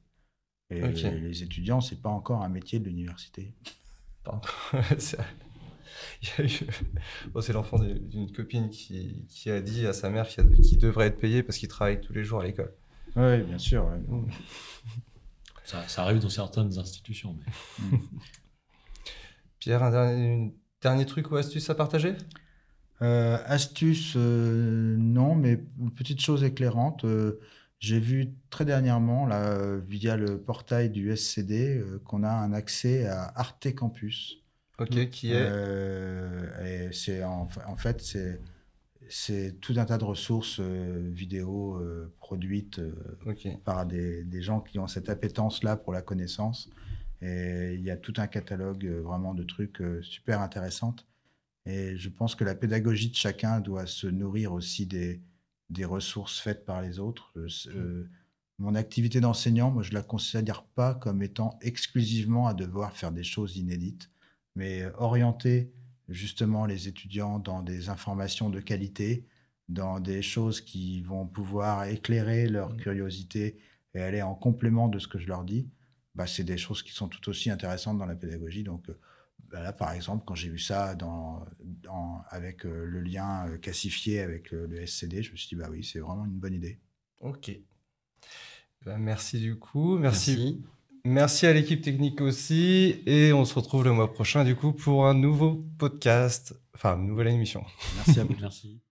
Et les, étudiants, c'est pas encore un métier de l'université. c'est l'enfant d'une copine qui, a dit à sa mère qu'il devrait être payé parce qu'il travaille tous les jours à l'école. Oui, bien sûr. Mmh. Ça, arrive dans certaines institutions. Mais... Mmh. Pierre, un dernier truc ou astuce à partager euh, astuce, euh, non, mais petite chose éclairante. Euh, j'ai vu très dernièrement, là, via le portail du SCD, qu'on a un accès à Arte Campus. Ok, mm. qui est C'est en, fait c'est tout un tas de ressources vidéo produites par des, des, gens qui ont cette appétence-là pour la connaissance. Et il y a tout un catalogue vraiment de trucs super intéressants. Et je pense que la pédagogie de chacun doit se nourrir aussi des, des ressources faites par les autres. Euh, mm. euh, mon activité d'enseignant, moi, je ne la considère pas comme étant exclusivement à devoir faire des choses inédites, mais euh, orienter justement les étudiants dans des informations de qualité, dans des choses qui vont pouvoir éclairer leur mm. curiosité et aller en complément de ce que je leur dis, bah, c'est des choses qui sont tout aussi intéressantes dans la pédagogie. Donc, bah là, par exemple, quand j'ai vu ça dans, euh, euh, avec le lien classifié avec le, SCD, je me suis dit, bah oui, c'est vraiment une bonne idée. Ok. Bah, merci du coup. merci. merci. Merci à l'équipe technique aussi. Et on se retrouve le mois prochain, du coup, pour un nouveau podcast, enfin, une nouvelle émission. Merci à vous. Merci.